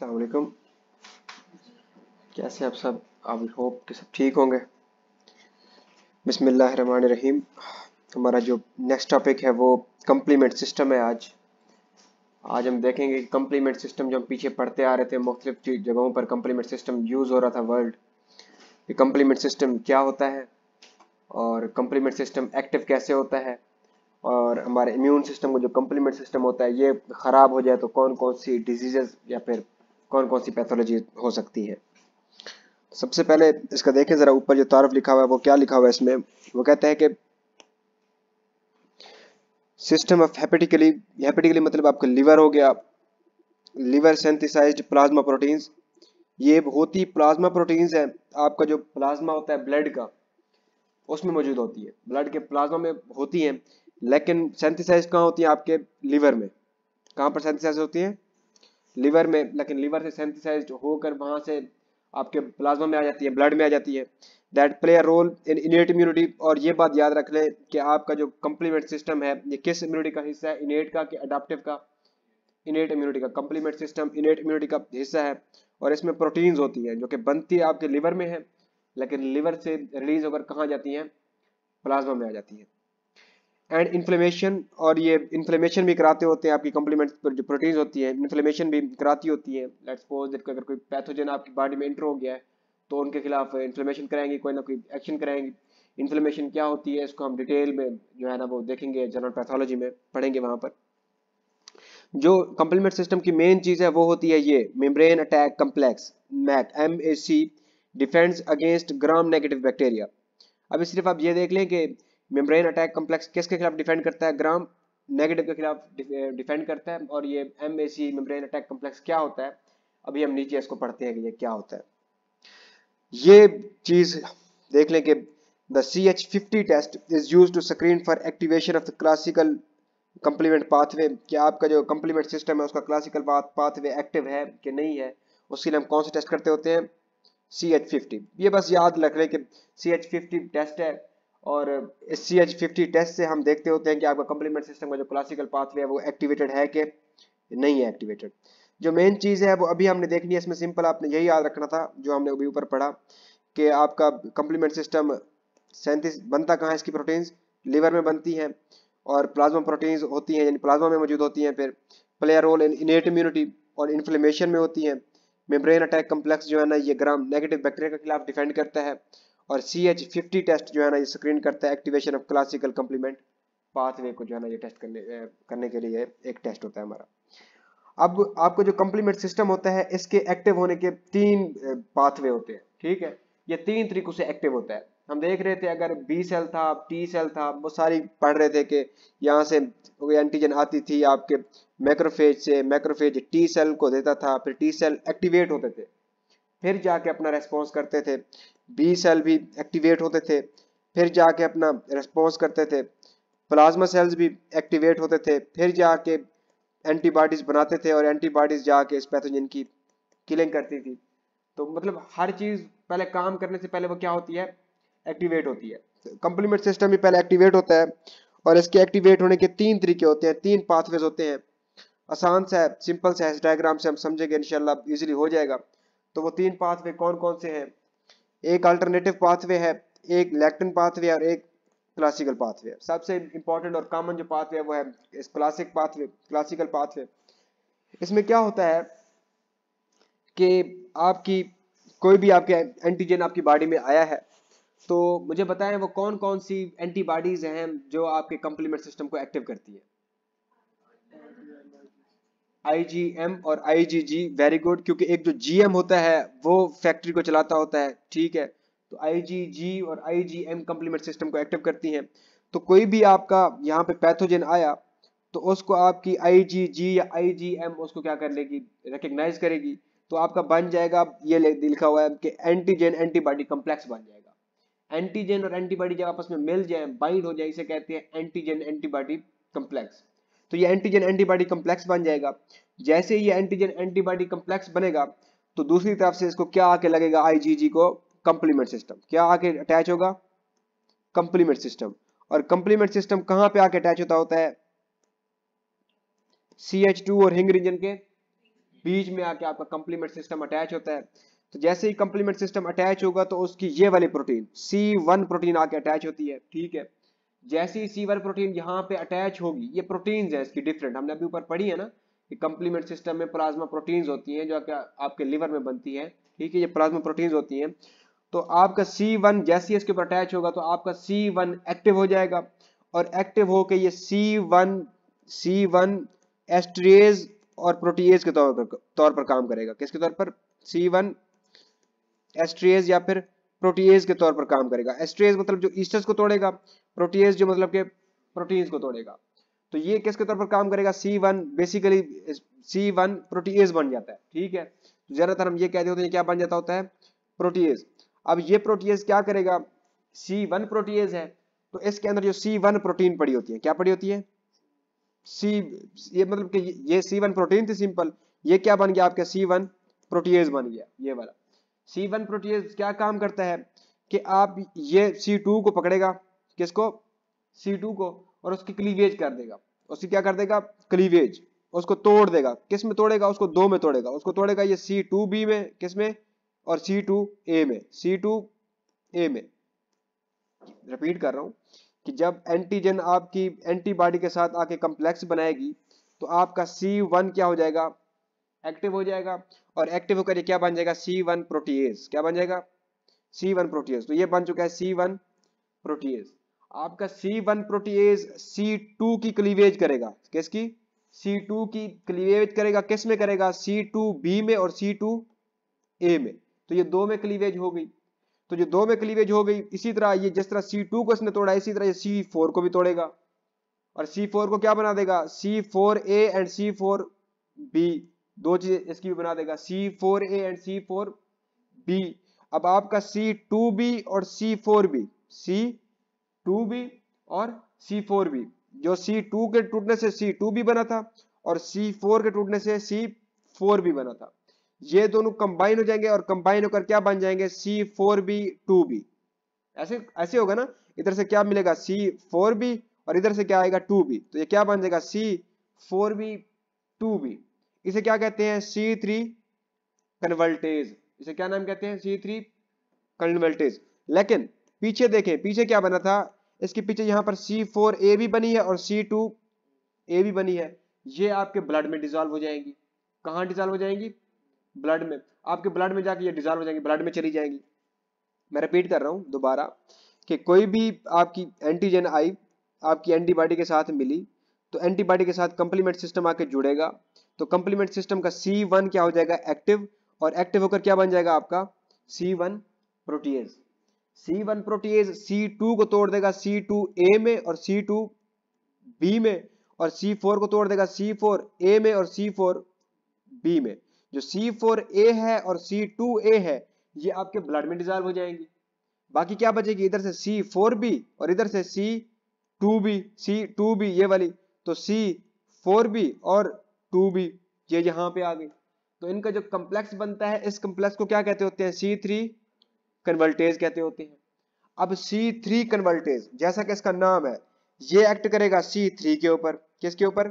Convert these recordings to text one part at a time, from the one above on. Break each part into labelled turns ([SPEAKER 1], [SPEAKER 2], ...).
[SPEAKER 1] असलकम कैसे आप सब आई होप कि सब ठीक होंगे रहीम हमारा जो नेक्स्ट टॉपिक है वो कम्प्लीमेंट सिस्टम है आज आज हम देखेंगे कम्प्लीमेंट सिस्टम जो हम पीछे पढ़ते आ रहे थे मुख्तलिफ जगहों पर कम्प्लीमेंट सिस्टम यूज़ हो रहा था वर्ल्ड कि कम्प्लीमेंट सिस्टम क्या होता है और कम्प्लीमेंट सिस्टम एक्टिव कैसे होता है और हमारे इम्यून सिस्टम को जो कम्प्लीमेंट सिस्टम होता है ये ख़राब हो जाए तो कौन कौन सी डिजीज़ या फिर कौन कौन सी पैथोलॉजी हो सकती है तो सबसे पहले इसका देखें ज़रा ऊपर जो तारफ लिखा हुआ है वो क्या लिखा हुआ है इसमें वो कहते हैं कि सिस्टम ऑफ हेपेटिकली हेपेटिकली मतलब आपका लिवर हो गया लिवर सेंथिसाइज प्लाज्मा प्रोटीन्स ये बहुत ही प्लाज्मा प्रोटीन्स है आपका जो प्लाज्मा होता है ब्लड का उसमें मौजूद होती है ब्लड के प्लाज्मा में होती है लेकिन सेंथिसाइज कहाँ होती है आपके लिवर में कहाँ पर सेंथिसाइज होती है लीवर में लेकिन लीवर से सेंथिसाइज होकर वहां से आपके प्लाज्मा में आ जाती है ब्लड में आ जाती है that play a role in innate immunity और ये बात याद रख लें कि आपका जो कम्प्लीमेंट सिस्टम है ये किस इम्यूनिटी का हिस्सा है इनेट का कि अडाप्टिव का इनेट इम्यूनिटी का कम्प्लीमेंट सिस्टम इनेट इम्यूनिटी का हिस्सा है और इसमें प्रोटीन्स होती हैं जो कि बनती आपके लीवर में है लेकिन लीवर से रिलीज होकर कहाँ जाती हैं प्लाज्मा में आ जाती है एंड इन्फ्लेमेशन और ये इन्फ्लेमेशन भी कराते होते हैं आपकी कम्प्लीमेंट पर जो प्रोटीन होती है इन्फ्लेमेशन भी कराती होती है लेट्स सपोज दैट अगर कोई पैथोजन आपकी बॉडी में इंटर हो गया है तो उनके खिलाफ इन्फ्लेमेशन कराएंगे कोई ना कोई एक्शन कराएंगे इन्फ्लेमेशन क्या होती है इसको हम डिटेल में जो है ना वो देखेंगे जनरल पैथोलॉजी में पढ़ेंगे वहाँ पर जो कम्प्लीमेंट सिस्टम की मेन चीज़ है वो होती है ये membrane attack complex MAC M A C defends against gram negative bacteria अभी सिर्फ आप ये देख लें कि मेम्ब्रेन अटैक कॉम्प्लेक्स किसके खिलाफ डिफेंड करता है ग्राम नेगेटिव के खिलाफ डिफेंड करता है और ये M A C membrane attack complex क्या होता है अभी हम नीचे इसको पढ़ते हैं कि ये क्या होता है ये चीज देख लें कि the C H fifty test is use to screen for activation of the classical complement pathway कि आपका जो कम्प्लीमेंट सिस्टम है उसका क्लासिकल पाथवे एक्टिव है कि नहीं है उसके लिए हम कौन से टेस्ट करते होते हैं सी एच फिफ्टी ये बस याद रख लें कि सी एच फिफ्टी टेस्ट है और S C H fifty test से हम देखते होते हैं कि आपका कम्प्लीमेंट सिस्टम का जो क्लासिकल पाथवे है वो एक्टिवेटेड है कि नहीं है एक्टिवेटेड जो मेन चीज़ है वो अभी हमने देखनी है इसमें सिंपल आपने यही याद रखना था जो हमने अभी ऊपर पढ़ा कि आपका कम्प्लीमेंट सिस्टम सैंतीस बनता कहाँ है इसकी प्रोटीन्स लिवर में बनती हैं और प्लाज्मा प्रोटीन्स होती हैं यानी प्लाज्मा में मौजूद होती हैं फिर play role in innate immunity और इन्फ्लेमेशन में होती हैं मेम्ब्रेन अटैक कम्प्लेक्स जो है ना ये ग्राम नेगेटिव बैक्टीरिया के खिलाफ डिफेंड करता है और सी एच फिफ्टी टेस्ट जो है ना ये स्क्रीन करता है activation of classical complement pathway को जो है ना ये टेस्ट करने करने के लिए एक टेस्ट होता है हमारा अब आपको जो कम्प्लीमेंट सिस्टम होता है इसके एक्टिव होने के तीन पाथवे होते हैं ठीक है ये तीन तरीकों से एक्टिव होता है हम देख रहे थे अगर बी सेल था टी सेल था वो सारी पढ़ रहे थे कि यहाँ से एंटीजन आती थी आपके मैक्रोफेज से मैक्रोफेज टी सेल को देता था फिर टी सेल एक्टिवेट होते थे फिर जाके अपना रेस्पॉन्स करते थे बी सेल भी एक्टिवेट होते थे फिर जाके अपना रिस्पॉन्स करते थे प्लाज्मा सेल्स भी एक्टिवेट होते थे फिर जाके एंटीबॉडीज़ बनाते थे और एंटीबॉडीज़ जाके इस पैथोजन की किलिंग करती थी तो मतलब हर चीज़ पहले काम करने से पहले वो क्या होती है एक्टिवेट होती है कंप्लीमेंट सिस्टम भी पहले एक्टिवेट होता है और इसके एक्टिवेट होने के तीन तरीके होते हैं तीन पाथवेज होते हैं आसान सा है सिंपल सा है इस डायग्राम से हम समझेंगे इनशाला ईजिली हो जाएगा तो वो तीन पाथवे कौन कौन से हैं एक अल्टरनेटिव पाथवे है एक लेक्टिन पाथवे और एक क्लासिकल पाथवे सबसे इंपॉर्टेंट और कॉमन जो पाथवे है वो है इस क्लासिक पाथवे क्लासिकल पाथवे इसमें क्या होता है कि आपकी कोई भी आपके एंटीजन आपकी बॉडी में आया है तो मुझे बताएं वो कौन कौन सी एंटीबॉडीज हैं जो आपके कम्प्लीमेंट सिस्टम को एक्टिव करती है आईजीएम और आईजीजी वेरी गुड क्योंकि एक जो जीएम होता है वो फैक्ट्री को चलाता होता है ठीक है तो आईजीजी और आईजीएम कंप्लीमेंट सिस्टम को एक्टिव करती हैं तो कोई भी आपका यहाँ पे पैथोजन आया तो उसको आपकी आईजीजी या आईजीएम उसको क्या कर लेगी रिकग्नाइज करेगी तो आपका बन जाएगा ये लिखा हुआ है कि एंटीजन एंटीबॉडी कम्प्लेक्स बन जाएगा एंटीजन और एंटीबॉडी जब आपस में मिल जाए बाइंड हो जाए इसे कहते हैं एंटीजन एंटीबॉडी कम्प्लेक्स तो ये एंटीजन एंटीबॉडी कम्प्लेक्स बन जाएगा जैसे ये एंटीजन एंटीबॉडी कम्प्लेक्स बनेगा तो दूसरी तरफ से इसको क्या आके लगेगा आईजीजी को कंप्लीमेंट सिस्टम क्या आके अटैच होगा कंप्लीमेंट सिस्टम और कंप्लीमेंट सिस्टम कहां पे आके अटैच होता होता है सी एच टू और हिंग रीजन के बीच में आके आपका कंप्लीमेंट सिस्टम अटैच होता है तो जैसे ही कंप्लीमेंट सिस्टम अटैच होगा तो उसकी ये वाली प्रोटीन सी वन प्रोटीन आके अटैच होती है ठीक है जैसे ही सीवर प्रोटीन यहाँ पे अटैच होगी ये प्रोटीन है इसकी डिफरेंट हमने अभी ऊपर पढ़ी है ना कि कंप्लीमेंट सिस्टम में प्लाज्मा प्रोटीन होती है जो आपके आपके लिवर में बनती है ठीक है ये प्लाज्मा प्रोटीन होती है तो आपका C1 वन जैसे ही इसके ऊपर अटैच होगा तो आपका C1 एक्टिव हो जाएगा और एक्टिव होकर ये C1 C1 एस्ट्रियज और प्रोटीज के तौर पर तौर पर काम करेगा किसके तौर पर C1 वन या फिर प्रोटीज के तौर पर काम करेगा एस्ट्रेज मतलब जो ईस्टर्स को तोड़ेगा प्रोटीज जो मतलब के प्रोटीन्स को तोड़ेगा तो ये किसके तौर पर काम करेगा C one basically C one protease बन जाता है ठीक है तो ज्यादातर हम ये कहते होते हैं क्या बन जाता होता है प्रोटीज अब ये प्रोटीज क्या करेगा सी वन प्रोटीज है तो इसके अंदर जो सी वन प्रोटीन पड़ी होती है क्या पड़ी होती है सी ये मतलब कि ये सी वन प्रोटीन थी सिंपल ये क्या बन गया आपका सी वन प्रोटीज बन गया ये वाला सी वन प्रोटीज क्या काम करता है कि आप ये सी टू को पकड़ेगा किसको सी टू को और उसकी क्लीवेज कर देगा उसकी क्या कर देगा क्लीवेज उसको तोड़ देगा किस में तोड़ेगा उसको दो में तोड़ेगा उसको तोड़ेगा ये सी टू बी में किस में और सी टू ए में सी टू ए में रिपीट कर रहा हूं कि जब एंटीजन आपकी एंटीबॉडी के साथ आके कम्प्लेक्स बनाएगी तो आपका सी वन क्या हो जाएगा एक्टिव हो जाएगा और एक्टिव होकर ये क्या बन जाएगा सी वन प्रोटीएज क्या बन जाएगा सी वन प्रोटीएज तो ये बन चुका है सी वन प्रोटीएज आपका C one protease C two की क्लीवेज करेगा किसकी सी टू की क्लीवेज करेगा किस में करेगा सी टू बी में और सी टू ए में तो ये दो में क्लीवेज हो गई तो जो दो में क्लीवेज हो गई इसी तरह ये जिस तरह सी टू को इसने तोड़ा इसी तरह ये सी फोर को भी तोड़ेगा और सी फोर को क्या बना देगा C four A and C four B दो चीजें इसकी भी बना देगा C four A and C four B अब आपका सी टू बी और C four B C two B और सी फोर बी जो सी टू के टूटने से सी टू बी बना था और सी फोर के टूटने से सी फोर बी बना था ये दोनों कंबाइन हो जाएंगे और कंबाइन होकर क्या बन जाएंगे C four B two B ऐसे ऐसे होगा ना इधर से क्या मिलेगा सी फोर बी और इधर से क्या आएगा टू बी तो ये क्या बन जाएगा C four B two B इसे क्या कहते हैं सी थ्री कन्वर्टेज इसे क्या नाम कहते हैं सी थ्री कन्वर्टेज लेकिन पीछे देखें पीछे क्या बना था इसके पीछे यहां पर सी फोर ए भी बनी है और सी टू ए भी बनी है ये आपके ब्लड में डिजॉल्व हो जाएंगी कहां डिजॉल्व हो जाएंगी ब्लड में आपके ब्लड में जाके ये डिजॉल्व हो जाएंगी ब्लड में चली जाएंगी मैं रिपीट कर रहा हूं दोबारा कि कोई भी आपकी एंटीजन आई आपकी एंटीबॉडी के साथ मिली तो एंटीबॉडी के साथ कंप्लीमेंट सिस्टम आके जुड़ेगा तो कंप्लीमेंट सिस्टम का सी वन क्या हो जाएगा एक्टिव और एक्टिव होकर क्या बन जाएगा आपका C one protease C one protease C two को तोड़ देगा सी टू ए में और सी टू बी में और सी फोर को तोड़ देगा सी फोर ए में और सी फोर बी में जो सी फोर ए है और सी टू ए है ये आपके ब्लड में डिजॉल्व हो जाएंगे बाकी क्या बचेगी इधर से सी फोर बी और इधर से C two B C two B ये वाली तो सी फोर बी और टू बी ये यहाँ पे आ गई तो इनका जो कम्प्लेक्स बनता है इस कम्प्लेक्स को क्या कहते होते हैं सी थ्री कन्वर्टेज कहते होते हैं अब सी थ्री कन्वर्टेज जैसा कि इसका नाम है ये एक्ट करेगा सी थ्री के ऊपर किसके ऊपर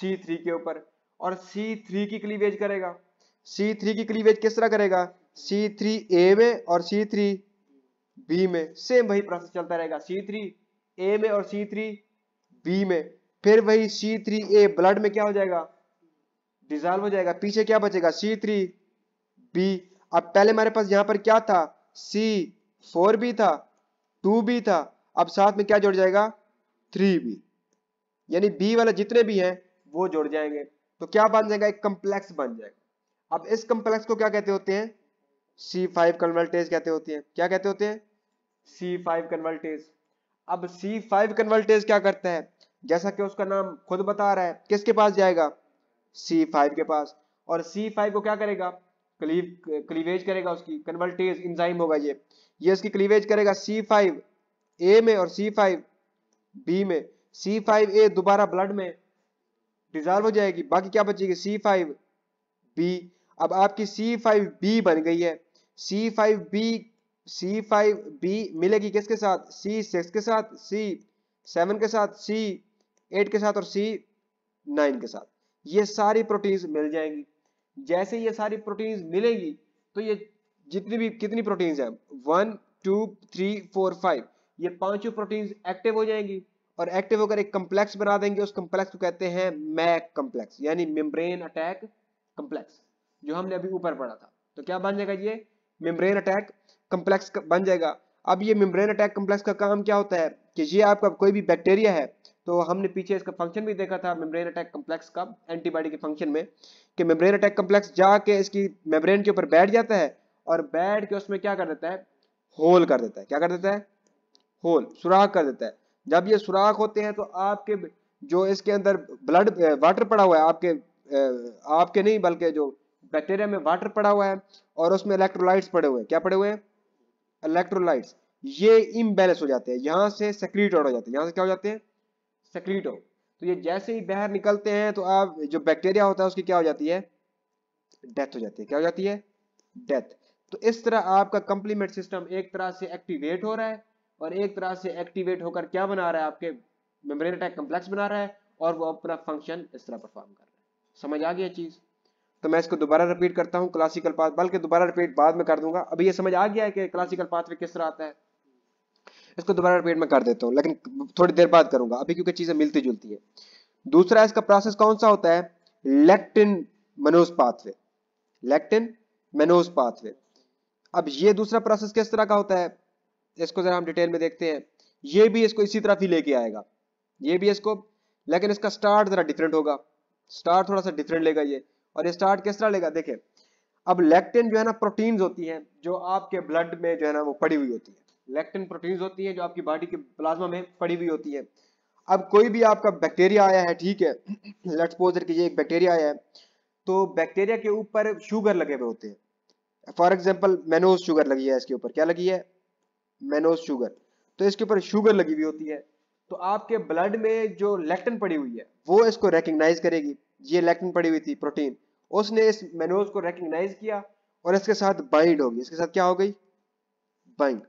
[SPEAKER 1] सी थ्री के ऊपर और सी थ्री की क्लीवेज करेगा सी थ्री की क्लीवेज किस तरह करेगा सी थ्री ए में और सी थ्री बी में सेम वही प्रोसेस चलता रहेगा सी थ्री ए में और सी थ्री बी में फिर वही सी थ्री ए ब्लड में क्या हो जाएगा डिजॉल्व हो जाएगा पीछे क्या बचेगा सी थ्री बी अब पहले हमारे पास यहां पर क्या था सी फोर बी था टू बी था अब साथ में क्या जोड़ जाएगा थ्री बी यानी बी वाले जितने भी हैं वो जोड़ जाएंगे तो क्या बन जाएगा एक कम्प्लेक्स बन जाएगा अब इस कम्प्लेक्स को क्या कहते होते हैं सी फाइव कन्वर्टेज कहते होते हैं क्या कहते होते हैं सी फाइव कन्वर्टेज अब सी फाइव कन्वर्टेज क्या करता है जैसा कि उसका नाम खुद बता रहा है किसके पास जाएगा C5 के पास और C5 को क्या करेगा क्लीव क्लीवेज करेगा उसकी कन्वर्टेज इंजाइम होगा ये ये इसकी क्लीवेज करेगा C5 ए में और C5 बी में C5 ए दोबारा ब्लड में डिजॉल्व हो जाएगी बाकी क्या बचेगी C5 बी अब आपकी C5 बी बन गई है C5 बी C5 बी मिलेगी किसके साथ C6 के साथ C7 के साथ C एट के साथ और सी नाइन के साथ ये सारी प्रोटीन मिल जाएंगी जैसे ये सारी प्रोटीन मिलेगी तो ये जितनी भी कितनी प्रोटीन है one two three four five ये पांचों प्रोटीन एक्टिव हो जाएंगी और एक्टिव होकर एक कम्प्लेक्स बना देंगे उस कम्प्लेक्स को कहते हैं मैक कम्प्लेक्स यानी मेम्ब्रेन अटैक कम्प्लेक्स जो हमने अभी ऊपर पढ़ा था तो क्या बन जाएगा ये मेम्ब्रेन अटैक कम्प्लेक्स बन जाएगा अब ये मेम्ब्रेन अटैक कम्प्लेक्स का काम क्या होता है कि ये आपका कोई भी बैक्टीरिया है तो हमने पीछे इसका फंक्शन भी देखा था मेम्ब्रेन अटैक कम्प्लेक्स का एंटीबॉडी के फंक्शन में कि मेम्ब्रेन अटैक कम्प्लेक्स जाके इसकी मेम्ब्रेन के ऊपर बैठ जाता है और बैठ के उसमें क्या कर देता है होल कर देता है क्या कर देता है होल सुराख कर देता है जब ये सुराख होते हैं तो आपके जो इसके अंदर ब्लड वाटर पड़ा हुआ है आपके आपके नहीं बल्कि जो बैक्टीरिया में वाटर पड़ा हुआ है और उसमें इलेक्ट्रोलाइट्स पड़े हुए हैं क्या पड़े हुए हैं इलेक्ट्रोलाइट्स ये इम्बैलेंस हो जाते हैं यहाँ से सेक्रीट हो जाते हैं यहाँ से क्या हो जाते हैं सेक्रीट हो तो ये जैसे ही बाहर निकलते हैं तो आप जो बैक्टीरिया होता है उसकी क्या हो जाती है डेथ हो जाती है क्या हो जाती है डेथ तो इस तरह आपका कंप्लीमेंट सिस्टम एक तरह से एक्टिवेट हो रहा है और एक तरह से एक्टिवेट होकर क्या बना रहा है आपके मेम्ब्रेन अटैक कम्प्लेक्स बना रहा है और वो अपना फंक्शन इस तरह परफॉर्म कर रहा है समझ आ गया चीज़ तो मैं इसको दोबारा रिपीट करता हूँ क्लासिकल पाथ बल्कि दोबारा रिपीट बाद में कर दूंगा अभी ये समझ आ गया है कि क्लासिकल पाथ में किस तरह आता है इसको दोबारा रिपीट में कर देता हूँ लेकिन थोड़ी देर बाद करूंगा अभी क्योंकि चीजें मिलती जुलती है दूसरा इसका प्रोसेस कौन सा होता है lectin mannose pathway lectin mannose pathway अब ये दूसरा प्रोसेस किस तरह का होता है इसको जरा हम डिटेल में देखते हैं ये भी इसको इसी तरफ ही लेके आएगा ये भी इसको लेकिन इसका स्टार्ट जरा डिफरेंट होगा स्टार्ट थोड़ा सा डिफरेंट लेगा ये और ये स्टार्ट किस तरह लेगा देखिए अब लेक्टिन जो है ना प्रोटीन्स होती हैं जो आपके ब्लड में जो है ना वो पड़ी हुई होती है लेक्टिन प्रोटीन होती है जो आपकी बॉडी के प्लाज्मा में पड़ी हुई होती है अब कोई भी आपका बैक्टीरिया आया है ठीक है लेट्स सपोज कि ये एक बैक्टीरिया आया है तो बैक्टीरिया के ऊपर शुगर लगे हुए होते हैं फॉर एग्जाम्पल मेनोज शुगर लगी है इसके ऊपर क्या लगी है मेनोज शुगर तो इसके ऊपर शुगर लगी हुई होती है तो आपके ब्लड में जो लेक्टिन पड़ी हुई है वो इसको रिकग्नाइज करेगी ये लेक्टिन पड़ी हुई थी प्रोटीन उसने इस मेनोज को रिकग्नाइज किया और इसके साथ बाइंड होगी इसके साथ क्या हो गई बाइंड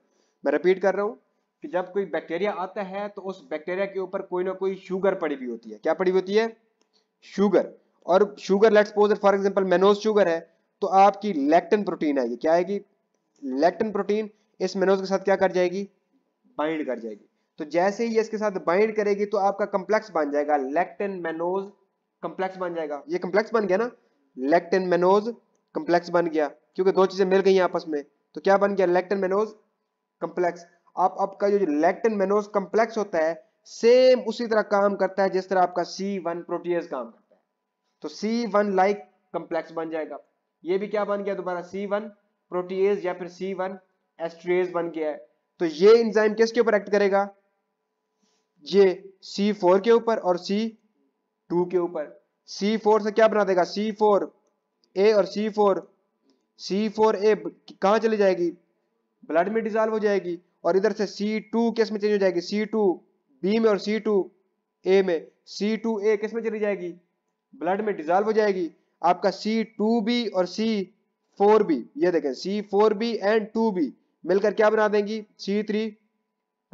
[SPEAKER 1] मैं रिपीट कर रहा हूँ कि जब कोई बैक्टीरिया आता है तो उस बैक्टीरिया के ऊपर कोई ना कोई शुगर पड़ी हुई होती है क्या पड़ी हुई होती है शुगर और sugar let's suppose for example mannose sugar है तो आपकी लेक्टन प्रोटीन आएगी क्या आएगी लेक्टन प्रोटीन इस मेनोज के साथ क्या कर जाएगी बाइंड कर जाएगी तो जैसे ही इसके साथ बाइंड करेगी तो आपका कम्प्लेक्स बन जाएगा लेक्टन मेनोज कम्प्लेक्स बन जाएगा ये कम्प्लेक्स बन गया ना लेक्टन मेनोज कम्प्लेक्स बन गया क्योंकि दो चीजें मिल गई आपस में तो क्या बन गया लेक्टन मेनोज कम्प्लेक्स आप आपका जो लेक्टिन मेनोज कम्प्लेक्स होता है सेम उसी तरह काम करता है जिस तरह आपका सी वन प्रोटीज काम करता है तो सी वन लाइक कम्प्लेक्स बन जाएगा ये भी क्या बन गया दोबारा सी वन प्रोटीज या फिर सी वन एस्ट्रेज बन गया है तो ये इंजाइम किसके ऊपर एक्ट करेगा ये सी फोर के ऊपर और सी टू के ऊपर सी फोर से क्या बना देगा सी फोर ए और सी फोर सी फोर ए कहाँ चली जाएगी ब्लड में डिजॉल्व हो जाएगी और इधर से सी टू किस में चेंज हो जाएगी सी टू बी में और सी टू ए में सी टू ए किस में चली जाएगी ब्लड में डिजॉल्व हो जाएगी आपका सी टू बी और सी फोर बी ये देखें C four B and two B मिलकर क्या बना देंगी सी थ्री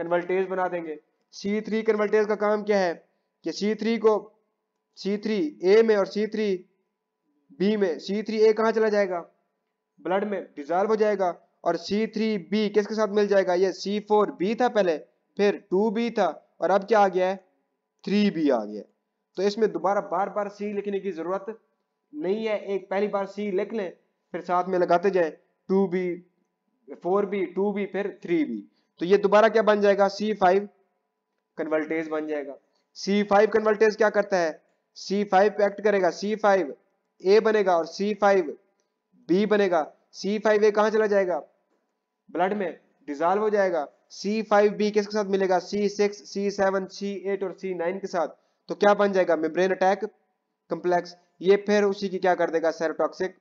[SPEAKER 1] कन्वर्टेज बना देंगे सी थ्री कन्वर्टेज का काम क्या है कि सी थ्री को सी थ्री ए में और सी थ्री बी में सी थ्री ए कहाँ चला जाएगा ब्लड में डिजॉल्व हो जाएगा और C3B किसके साथ मिल जाएगा ये C4B था पहले फिर 2B था और अब क्या आ गया है 3B आ गया तो इसमें दोबारा बार बार C लिखने की जरूरत नहीं है एक पहली बार C लिख लें फिर साथ में लगाते जाए 2B 4B 2B फिर 3B तो ये दोबारा क्या बन जाएगा C5 कन्वर्टेज बन जाएगा C5 कन्वर्टेज क्या करता है C5 फाइव एक्ट करेगा C5 A बनेगा और C5 B बनेगा फाइव ए कहा चला जाएगा ब्लड में डिजॉल्व हो जाएगा सी फाइव बी किसके साथ मिलेगा C six C seven C eight और सी नाइन के साथ तो क्या बन जाएगा मेम्ब्रेन अटैक कम्प्लेक्स ये फिर उसी की क्या कर देगा सेरोटॉक्सिक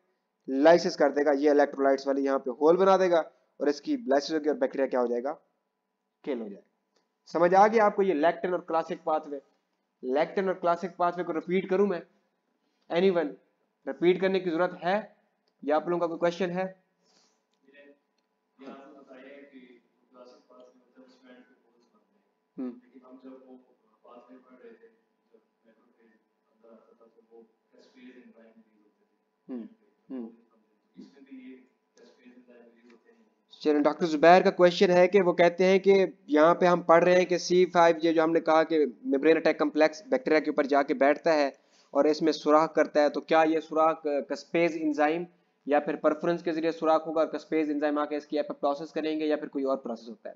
[SPEAKER 1] लाइसिस कर देगा ये इलेक्ट्रोलाइट्स वाली यहाँ पे होल बना देगा और इसकी लाइसिस होगी और बैक्टीरिया क्या हो जाएगा किल हो जाएगा समझ आ गया आपको ये लैक्टिन और क्लासिक पाथवे लैक्टिन और क्लासिक पाथवे को रिपीट करूं मैं एनीवन रिपीट करने की जरूरत है या आप लोगों का कोई क्वेश्चन है Hmm. Hmm. Hmm. चलो चलिए डॉक्टर जुबैर का क्वेश्चन है कि वो कहते हैं कि यहाँ पे हम पढ़ रहे हैं कि सी फाइव ये जो हमने कहा कि मेम्ब्रेन अटैक कम्प्लेक्स बैक्टीरिया के ऊपर जाके बैठता है और इसमें सुराख करता है तो क्या ये सुराख कस्पेज इंजाइम या फिर परफरेंस के जरिए सुराख होगा और कस्पेज इंजाइम आके इसकी प्रोसेस करेंगे या फिर कोई और प्रोसेस होता है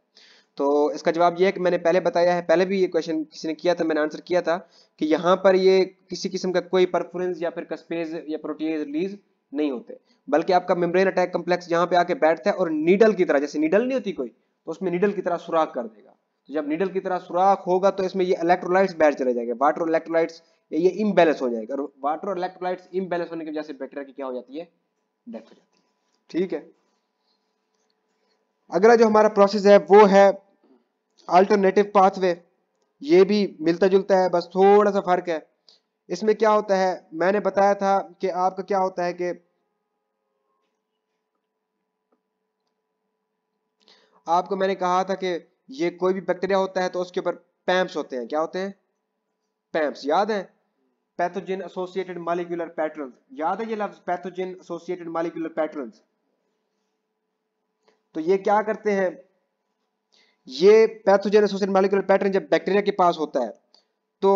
[SPEAKER 1] तो इसका जवाब यह है कि मैंने पहले बताया है पहले भी ये क्वेश्चन किसी ने किया था मैंने आंसर किया था कि यहाँ पर ये किसी किस्म का कोई परफरेंस या फिर कस्पेज या प्रोटीज रिलीज नहीं होते बल्कि आपका मेम्ब्रेन अटैक कम्प्लेक्स यहाँ पे आके बैठता है और नीडल की तरह जैसे नीडल नहीं होती कोई तो उसमें नीडल की तरह सुराख कर देगा तो जब नीडल की तरह सुराख होगा तो इसमें ये इलेक्ट्रोलाइट्स बैठ चले जाएंगे वाटर इलेक्ट्रोलाइट्स ये इम्बेलेंस हो जाएगा और वाटर इलेक्ट्रोलाइट्स इम्बेलेंस होने की वजह से बैक्टीरिया की क्या हो जाती है डेथ हो जाती है ठीक है अगला जो हमारा प्रोसेस है वो है अल्टरनेटिव पाथवे ये भी मिलता जुलता है बस थोड़ा सा फर्क है इसमें क्या होता है मैंने बताया था कि आपका क्या होता है कि आपको मैंने कहा था कि ये कोई भी बैक्टीरिया होता है तो उसके ऊपर पैम्प्स होते हैं क्या होते हैं पैम्प्स याद है पैथोजन एसोसिएटेड मालिकुलर पैटर्न याद है ये लफ्ज पैथोजन एसोसिएटेड मालिकुलर पैटर्न तो ये क्या करते हैं ये पैथोजन एसोसिएटेड मालिकुलर पैटर्न जब बैक्टीरिया के पास होता है तो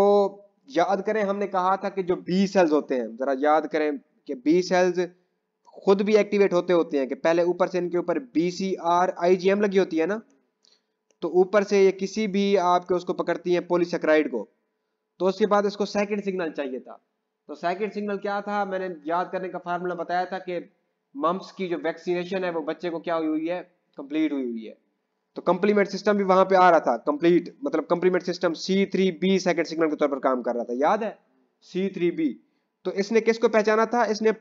[SPEAKER 1] याद करें हमने कहा था कि जो बी सेल्स होते हैं जरा याद करें कि बी सेल्स खुद भी एक्टिवेट होते होते हैं कि पहले ऊपर से इनके ऊपर B C R I G M लगी होती है ना तो ऊपर से ये किसी भी आपके उसको पकड़ती है पोलिसक्राइड को तो उसके बाद इसको सेकेंड सिग्नल चाहिए था तो सेकेंड सिग्नल क्या था मैंने याद करने का फार्मूला बताया था कि मम्स की जो वैक्सीनेशन है वो बच्चे को क्या हुई हुई है कंप्लीट हुई हुई है तो कंप्लीमेंट सिस्टम भी वहां पे आ रहा था कंप्लीट मतलब complement system C three B second signal के तौर पर काम कर रहा था याद है सी थ्री बी तो इसने किसको पहचाना था इसने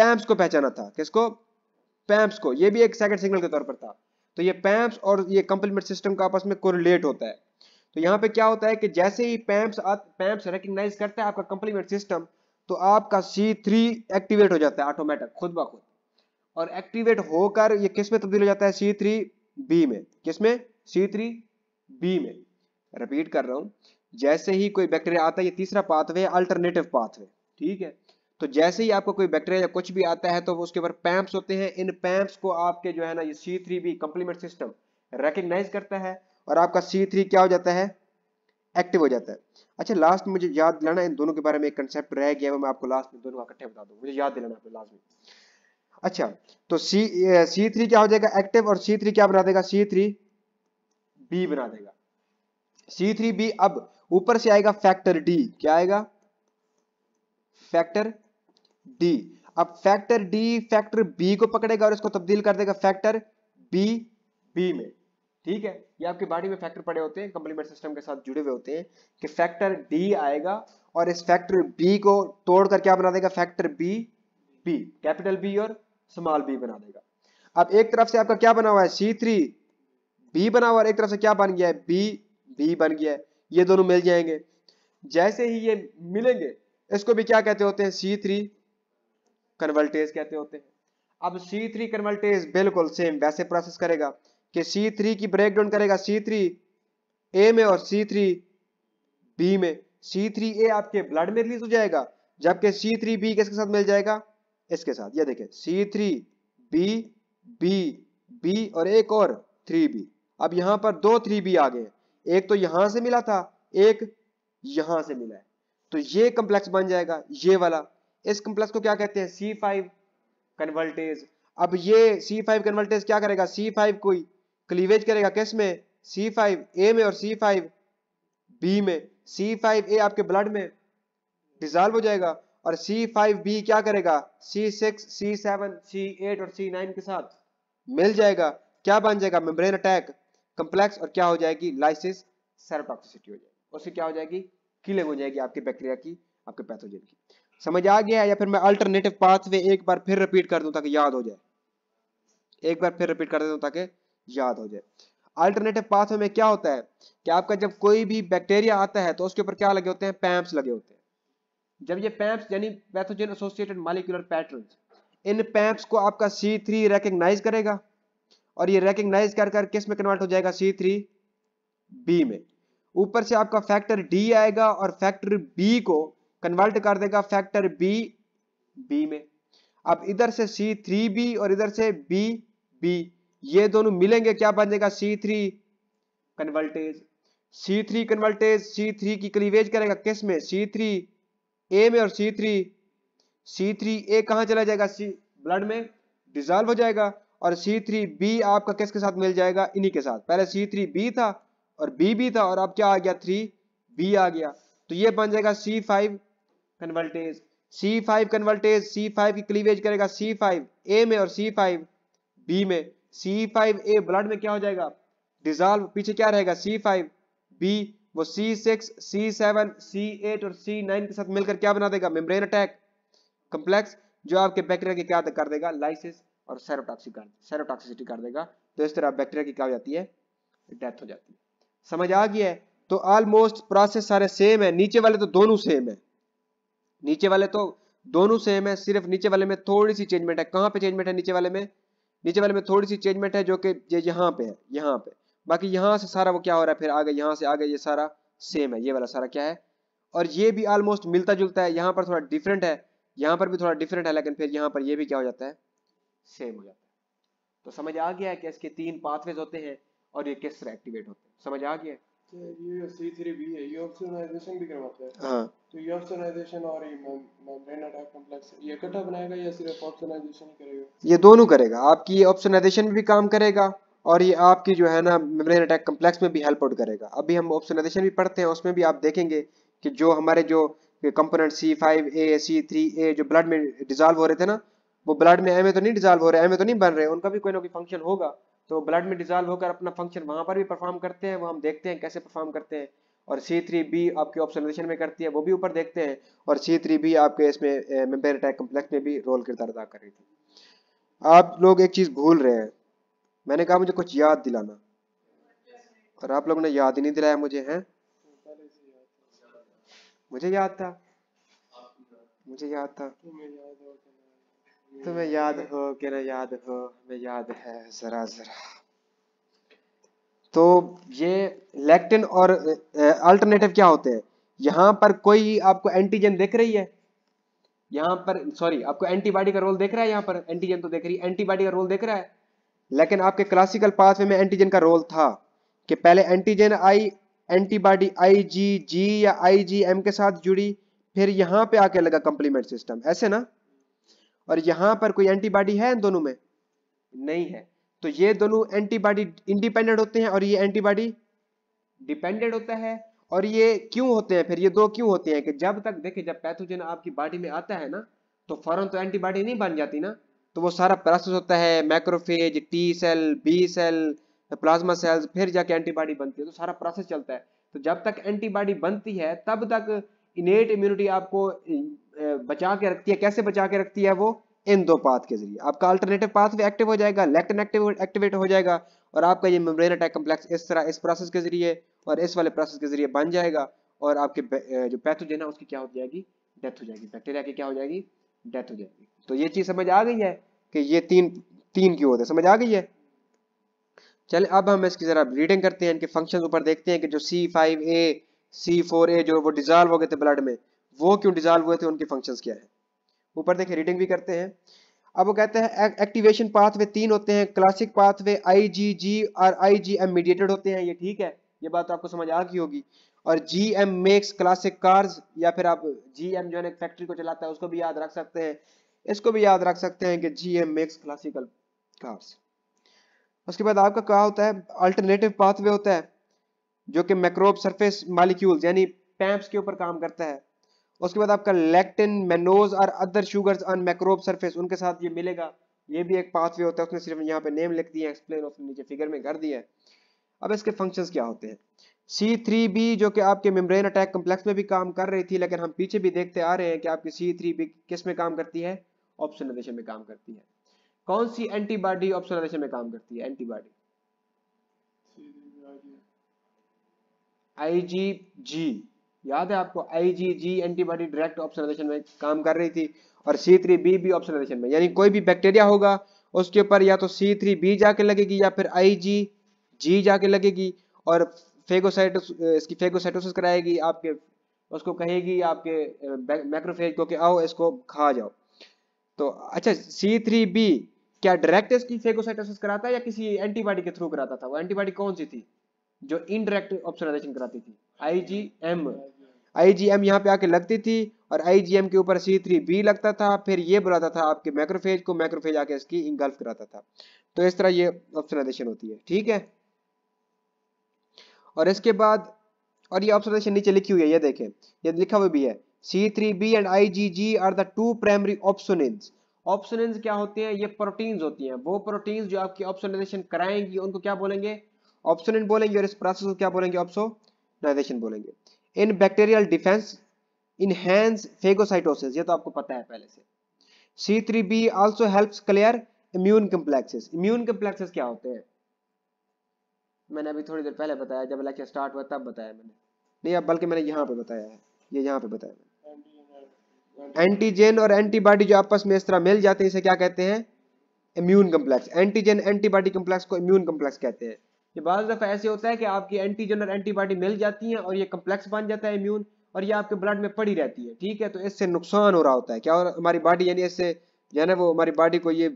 [SPEAKER 1] पैम्प को पहचाना था किसको पैम्प्स को ये भी एक सेकेंड सिग्नल के तौर पर था तो ये पैम्प और ये कंप्लीमेंट सिस्टम का आपस में कोरिलेट होता है तो यहाँ पे क्या होता है कि जैसे ही पैम्प्स पैम्प्स रिकग्नाइज करता है आपका कंप्लीमेंट सिस्टम तो आपका C3 एक्टिवेट हो जाता है ऑटोमेटिक खुद ब खुद और एक्टिवेट होकर ये किस में तब्दील हो जाता है C3B में किस में C3B में रिपीट कर रहा हूँ जैसे ही कोई बैक्टीरिया आता है ये तीसरा पाथवे अल्टरनेटिव पाथवे ठीक है तो जैसे ही आपको कोई बैक्टीरिया या कुछ भी आता है तो उसके ऊपर पैम्प्स होते हैं इन पैम्प्स को आपके जो है ना ये C three B complement system recognise करता है और आपका सी थ्री क्या हो जाता है एक्टिव हो जाता है अच्छा लास्ट में मुझे याद दिलाना इन दोनों के बारे में एक कंसेप्ट रह गया है मैं आपको लास्ट में दोनों इकट्ठे बता दूँ मुझे याद दिलाना आपको लास्ट में अच्छा तो सी सी थ्री क्या हो जाएगा एक्टिव और सी थ्री क्या बना देगा सी थ्री बी बना देगा सी थ्री बी अब ऊपर से आएगा फैक्टर डी क्या आएगा फैक्टर डी अब फैक्टर डी फैक्टर बी को पकड़ेगा और इसको तब्दील कर देगा फैक्टर बी बी में ठीक है ये आपके बॉडी में फैक्टर पड़े होते हैं कम्प्लीमेंट सिस्टम के साथ जुड़े हुए होते हैं कि फैक्टर डी आएगा और इस फैक्टर बी को तोड़ कर क्या बना देगा factor B B capital B और स्मॉल बी बना देगा अब एक तरफ से आपका क्या बना हुआ है सी थ्री बी बना हुआ है एक तरफ से क्या बन गया है बी बी बन गया है ये दोनों मिल जाएंगे जैसे ही ये मिलेंगे इसको भी क्या कहते होते हैं सी थ्री कन्वर्टेज कहते होते हैं अब सी थ्री कन्वर्टेज बिल्कुल सेम वैसे प्रोसेस करेगा कि C3 की ब्रेक डाउन करेगा C3 A में और C3 B में C3 A आपके ब्लड में रिलीज हो जाएगा जबकि C3 B किसके साथ मिल जाएगा इसके साथ ये देखें C3 B B B और एक और 3B अब यहां पर दो 3B आ गए एक तो यहां से मिला था एक यहां से मिला है तो ये कंप्लेक्स बन जाएगा ये वाला इस कंप्लेक्स को क्या कहते हैं C5 कन्वर्टेज अब ये C5 कन्वर्टेज क्या करेगा C5 कोई क्लीवेज करेगा किस में सी फाइव ए में और सी फाइव बी में सी फाइव ए आपके ब्लड में डिजॉल्व हो जाएगा और सी फाइव बी क्या करेगा C six C seven C eight और सी नाइन के साथ मिल जाएगा क्या बन जाएगा मेम्ब्रेन अटैक कम्प्लेक्स और क्या हो जाएगी लाइसिस सेरोटॉक्सिसिटी हो जाएगी उससे क्या हो जाएगी किलिंग हो जाएगी आपके बैक्टीरिया की आपके पैथोजन की समझ आ गया या फिर मैं अल्टरनेटिव पाथवे एक बार फिर रिपीट कर दूं ताकि याद हो जाए एक बार फिर रिपीट कर देता हूं ताकि याद हो जाए अल्टरनेटिव पाथवे में क्या होता है कि आपका जब कोई भी बैक्टीरिया आता है तो उसके ऊपर क्या लगे होते हैं पैम्प्स लगे होते हैं जब ये पैम्प्स यानी पैथोजन एसोसिएटेड मालिकुलर पैटर्न इन पैम्प्स को आपका सी थ्री रेकग्नाइज करेगा और ये रेकग्नाइज कर कर किस में कन्वर्ट हो जाएगा सी थ्री बी में ऊपर से आपका फैक्टर डी आएगा और फैक्टर बी को कन्वर्ट कर देगा फैक्टर बी बी में अब इधर से सी थ्री बी और इधर से बी बी ये दोनों मिलेंगे क्या बन जाएगा C three convertase C three convertase C three की क्लीवेज करेगा किस में सी थ्री ए में और सी थ्री सी थ्री ए कहाँ चला जाएगा सी ब्लड में डिजॉल्व हो जाएगा और सी थ्री बी आपका किसके साथ मिल जाएगा इन्हीं के साथ पहले सी थ्री बी था और बी भी था और अब क्या आ गया थ्री बी आ गया तो ये बन जाएगा C five convertase C five convertase C five की क्लीवेज करेगा सी फाइव ए में और सी फाइव बी में सी फाइव ए ब्लड में क्या हो जाएगा डिजॉल्व पीछे क्या रहेगा सी फाइव बी वो C C six seven C eight और सी नाइन के साथ मिलकर क्या बना देगा मेम्ब्रेन अटैक कम्प्लेक्स जो आपके बैक्टीरिया की क्या कर देगा लाइसिस और सेरोटॉक्सिक सेरोटॉक्सिसिटी कर देगा तो इस तरह बैक्टीरिया की क्या हो जाती है डेथ हो जाती है समझ आ गया है तो ऑलमोस्ट प्रोसेस सारे सेम है नीचे वाले तो दोनों सेम है नीचे वाले तो दोनों सेम है सिर्फ नीचे वाले में थोड़ी सी चेंजमेंट है कहां पे चेंजमेंट है नीचे वाले में नीचे वाले में थोड़ी सी चेंजमेंट है जो कि ये यहाँ पे है यहाँ पे बाकी यहाँ से सारा वो क्या हो रहा है फिर आगे यहाँ से आगे ये सारा सेम है ये वाला सारा क्या है और ये भी ऑलमोस्ट मिलता जुलता है यहाँ पर थोड़ा डिफरेंट है यहाँ पर भी थोड़ा डिफरेंट है लेकिन फिर यहाँ पर ये भी क्या हो जाता है सेम हो जाता है तो समझ आ गया है कि इसके तीन पाथवेज होते हैं और ये किस तरह एक्टिवेट होते हैं समझ आ गया है ये C3B है ये ऑक्सीजनाइजेशन भी करवाता है हाँ तो ये ऑक्सीनाइजेशन और ये मेम्ब्रेन अटैक कॉम्प्लेक्स ये इकट्ठा बनाएगा या सिर्फ ऑक्सीनाइजेशन ही करेगा ये दोनों करेगा आपकी ऑक्सीनाइजेशन भी काम करेगा और ये आपकी जो है ना मेम्ब्रेन अटैक कॉम्प्लेक्स में भी हेल्प आउट करेगा अभी हम ऑप्शनाइजेशन भी पढ़ते हैं उसमें भी आप देखेंगे कि जो हमारे जो component C five A C three A जो ब्लड में डिजॉल्व हो रहे थे ना वो ब्लड में एम तो नहीं डिजॉल्व हो रहे एम तो नहीं बन रहे उनका भी कोई ना कोई फंक्शन होगा तो ब्लड में डिजॉल्व होकर अपना फंक्शन वहां पर भी परफॉर्म करते हैं वो हम देखते हैं कैसे परफॉर्म करते हैं और सी थ्री बी आपके ऑप्शनलाइजेशन में करती है वो भी ऊपर देखते हैं और सी थ्री बी आपके इसमें मेम्ब्रेन अटैक कम्प्लेक्स में भी रोल किरदार अदा कर रही थी आप लोग एक चीज़ भूल रहे हैं मैंने कहा मुझे कुछ याद दिलाना और आप लोगों ने याद ही नहीं दिलाया मुझे हैं मुझे याद था मुझे याद था तुम्हें याद हो कि ना याद हो हमें याद है जरा जरा तो ये लेक्टिन और अल्टरनेटिव क्या होते हैं यहां पर कोई आपको एंटीजन देख रही है यहां पर सॉरी आपको एंटीबॉडी का रोल देख रहा है यहां पर एंटीजन तो देख रही है एंटीबॉडी का रोल देख रहा है लेकिन आपके क्लासिकल पाथवे में एंटीजन का रोल था कि पहले एंटीजन आई एंटीबॉडी आई जी जी या आई जी एम के साथ जुड़ी फिर यहां पे आके लगा कंप्लीमेंट सिस्टम ऐसे ना और यहां पर कोई एंटीबॉडी है इन दोनों में नहीं है तो ये दोनों एंटीबॉडी इंडिपेंडेंट होते हैं और ये एंटीबॉडी डिपेंडेंट होता है और ये क्यों होते हैं फिर ये दो क्यों होते हैं कि जब तक देखिए जब पैथोजन आपकी बॉडी में आता है ना तो फौरन तो एंटीबॉडी नहीं बन जाती ना तो वो सारा प्रोसेस होता है macrophage T cell B cell plasma cells फिर जाके एंटीबॉडी बनती है तो सारा प्रोसेस चलता है तो जब तक एंटीबॉडी बनती है तब तक इनेट इम्यूनिटी आपको बचा के रखती है कैसे बचा के रखती है वो इन दो पाथ के जरिए आपका अल्टरनेटिव पाथ भी एक्टिव हो जाएगा लेक्टिन एक्टिव एक्टिवेट हो जाएगा और आपका ये मेम्ब्रेन अटैक कम्प्लेक्स इस तरह इस प्रोसेस के जरिए और इस वाले प्रोसेस के जरिए बन जाएगा और आपके जो पैथोजन है उसकी क्या हो जाएगी डेथ हो जाएगी बैक्टीरिया की क्या हो जाएगी डेथ हो जाएगी तो ये चीज समझ आ गई है कि ये तीन तीन क्यों होते हैं समझ आ गई है चले अब हम इसकी जरा रीडिंग करते हैं इनके फंक्शन ऊपर देखते हैं कि जो सी फाइव ए सी फोर ए जो वो डिजॉल्व हो गए थे ब्लड में वो क्यों डिजॉल्व हुए थे उनके फंक्शंस क्या है ऊपर देखिए रीडिंग भी करते हैं अब वो कहते हैं एक्टिवेशन पाथवे तीन होते हैं क्लासिक पाथवे आई जी जी और आई जी एम मीडिएटेड होते हैं ये ठीक है ये बात तो आपको समझ आ गई होगी और G M makes classic cars या फिर आप जी एम जो है फैक्ट्री को चलाता है उसको भी याद रख सकते हैं इसको भी याद रख सकते हैं कि G M makes classical cars उसके बाद आपका क्या होता है अल्टरनेटिव पाथवे होता है जो कि मैक्रोब सरफेस मालिक्यूल्स यानी पैम्प्स के ऊपर काम करता है उसके बाद आपका लेक्टिन मेनोज और other sugars on microbe surface उनके साथ ये मिलेगा ये भी एक पाथवे होता है उसने सिर्फ यहाँ पे नेम लिख दिया एक्सप्लेन उसने नीचे फिगर में कर दिया है अब इसके फंक्शंस क्या होते हैं सी थ्री बी जो कि आपके मेम्ब्रेन अटैक कम्प्लेक्स में भी काम कर रही थी लेकिन हम पीछे भी देखते आ रहे हैं कि आपकी सी थ्री बी किस में काम करती है ऑप्शनलाइजेशन में काम करती है कौन सी एंटीबॉडी ऑप्शनलाइजेशन में काम करती है एंटीबॉडी आई जी जी याद है आपको I G G antibody direct opsonin में काम कर रही थी और सी थ्री बी भी ऑप्शन में यानी कोई भी बैक्टीरिया होगा उसके ऊपर या तो सी थ्री बी जाके लगेगी या फिर आई जी जी जाके लगेगी और फेगोसाइट इसकी फेगोसाइटोसिस कराएगी आपके उसको कहेगी आपके मैक्रोफेज को कि आओ इसको खा जाओ तो अच्छा सी थ्री बी क्या डायरेक्ट इसकी फेगोसाइटोसिस कराता है या किसी एंटीबॉडी के थ्रू कराता था वो एंटीबॉडी कौन सी थी जो इनडायरेक्ट ऑप्शन कराती थी आई जी एम आई जी एम यहाँ पे आके लगती थी और आई जी एम के ऊपर सी थ्री बी लगता था फिर ये बुलाता था आपके मैक्रोफेज को माइक्रोफेज आके इसकी इंगल्फ कराता था तो इस तरह ये ऑप्शनाइजेशन होती है ठीक है और इसके बाद और ये ऑप्शनाइजेशन नीचे लिखी हुई है ये देखें ये लिखा हुआ भी है C three B and I G G are the two primary opsonin opsonins क्या होते हैं ये प्रोटीन्स होती है वो प्रोटीन्स जो आपकी ऑप्शनाइजेशन कराएंगी उनको क्या बोलेंगे ऑप्शनिन बोलेंगे और इस प्रोसेस को क्या बोलेंगे ऑप्शोनाइजेशन बोलेंगे in bacterial defence enhance phagocytosis ये तो आपको पता है पहले से C three B also help clear immune complexes immune complexes क्या होते हैं मैंने अभी थोड़ी देर पहले बताया जब लेक्चर स्टार्ट हुआ तब बताया मैंने नहीं अब बल्कि मैंने यहाँ पे बताया है ये यहाँ पे बताया एंटीजन और एंटीबॉडी जो आपस में इस तरह मिल जाते हैं इसे क्या कहते हैं immune complex antigen antibody complex को इम्यून कम्प्लेक्स कहते हैं कि बाज़ दफ़ा ऐसे होता है कि आपकी एंटीजन और एंटीबॉडी मिल जाती हैं और ये कम्प्लेक्स बन जाता है इम्यून और ये आपके ब्लड में पड़ी रहती है ठीक है तो इससे नुकसान हो रहा होता है क्या और हमारी बॉडी यानी इससे यानी वो हमारी बॉडी को ये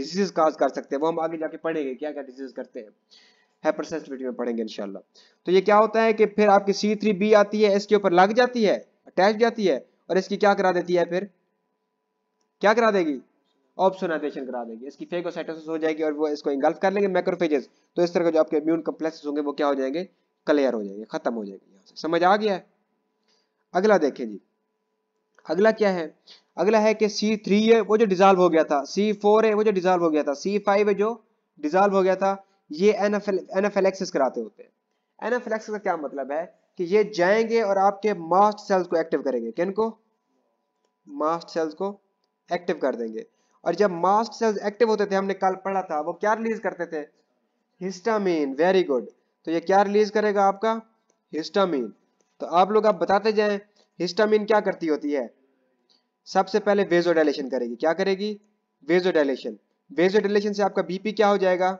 [SPEAKER 1] डिजीज काज कर सकते हैं वो हम आगे जाके पढ़ेंगे क्या क्या डिजीज करते हैं सेंसिटिविटी में पढ़ेंगे इंशाल्लाह तो ये क्या होता है कि फिर आपकी सी थ्री बी आती है इसके ऊपर लग जाती है अटैच जाती है और इसकी क्या करा देती है फिर क्या करा देगी ऑप्शनाइजेशन करा देगी इसकी फेगोसाइटोसिस हो जाएगी और वो इसको इंगल्फ कर लेंगे मैक्रोफेजेस तो इस तरह के जो आपके इम्यून कम्प्लेक्सेस होंगे वो क्या हो जाएंगे क्लियर हो जाएंगे खत्म हो जाएंगे यहाँ से समझ आ गया है अगला देखें जी अगला क्या है अगला है कि सी थ्री है वो जो डिजॉल्व हो गया था सी फोर है वो जो डिजॉल्व हो गया था सी फाइव है जो डिजॉल्व हो गया था ये एनाफेलेक्सिस कराते होते हैं एनाफेलेक्सिस का क्या मतलब है कि ये जाएंगे और आपके मास्ट सेल्स को एक्टिव करेंगे किन को मास्ट सेल्स को एक्टिव कर देंगे और जब मास्ट सेल्स एक्टिव होते थे हमने कल पढ़ा था वो क्या रिलीज करते थे हिस्टामिन वेरी गुड तो ये क्या रिलीज करेगा आपका हिस्टामिन तो आप लोग आप बताते जाएं हिस्टामिन क्या करती होती है सबसे पहले वेजोडाइलेशन करेगी क्या करेगी वेजोडाइलेशन वेजोडाइलेशन से आपका बीपी क्या हो जाएगा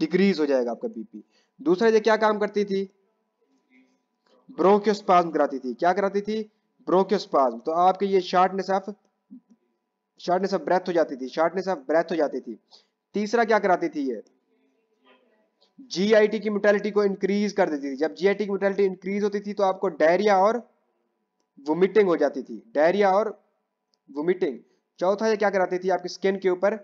[SPEAKER 1] डिक्रीज हो जाएगा आपका बीपी दूसरा ये क्या काम करती थी ब्रोक्योस्पाज कराती थी क्या कराती थी ब्रोक्योस्पाज तो आपके ये shortness of shortness of breath हो जाती थी शार्टनेस ऑफ ब्रेथ हो जाती थी तीसरा क्या कराती थी ये जी की मोटेलिटी को इंक्रीज कर देती थी जब जी की मोटेलिटी इंक्रीज होती थी तो आपको डायरिया और वोमिटिंग हो जाती थी डायरिया और वोमिटिंग चौथा ये क्या कराती थी आपकी स्किन के ऊपर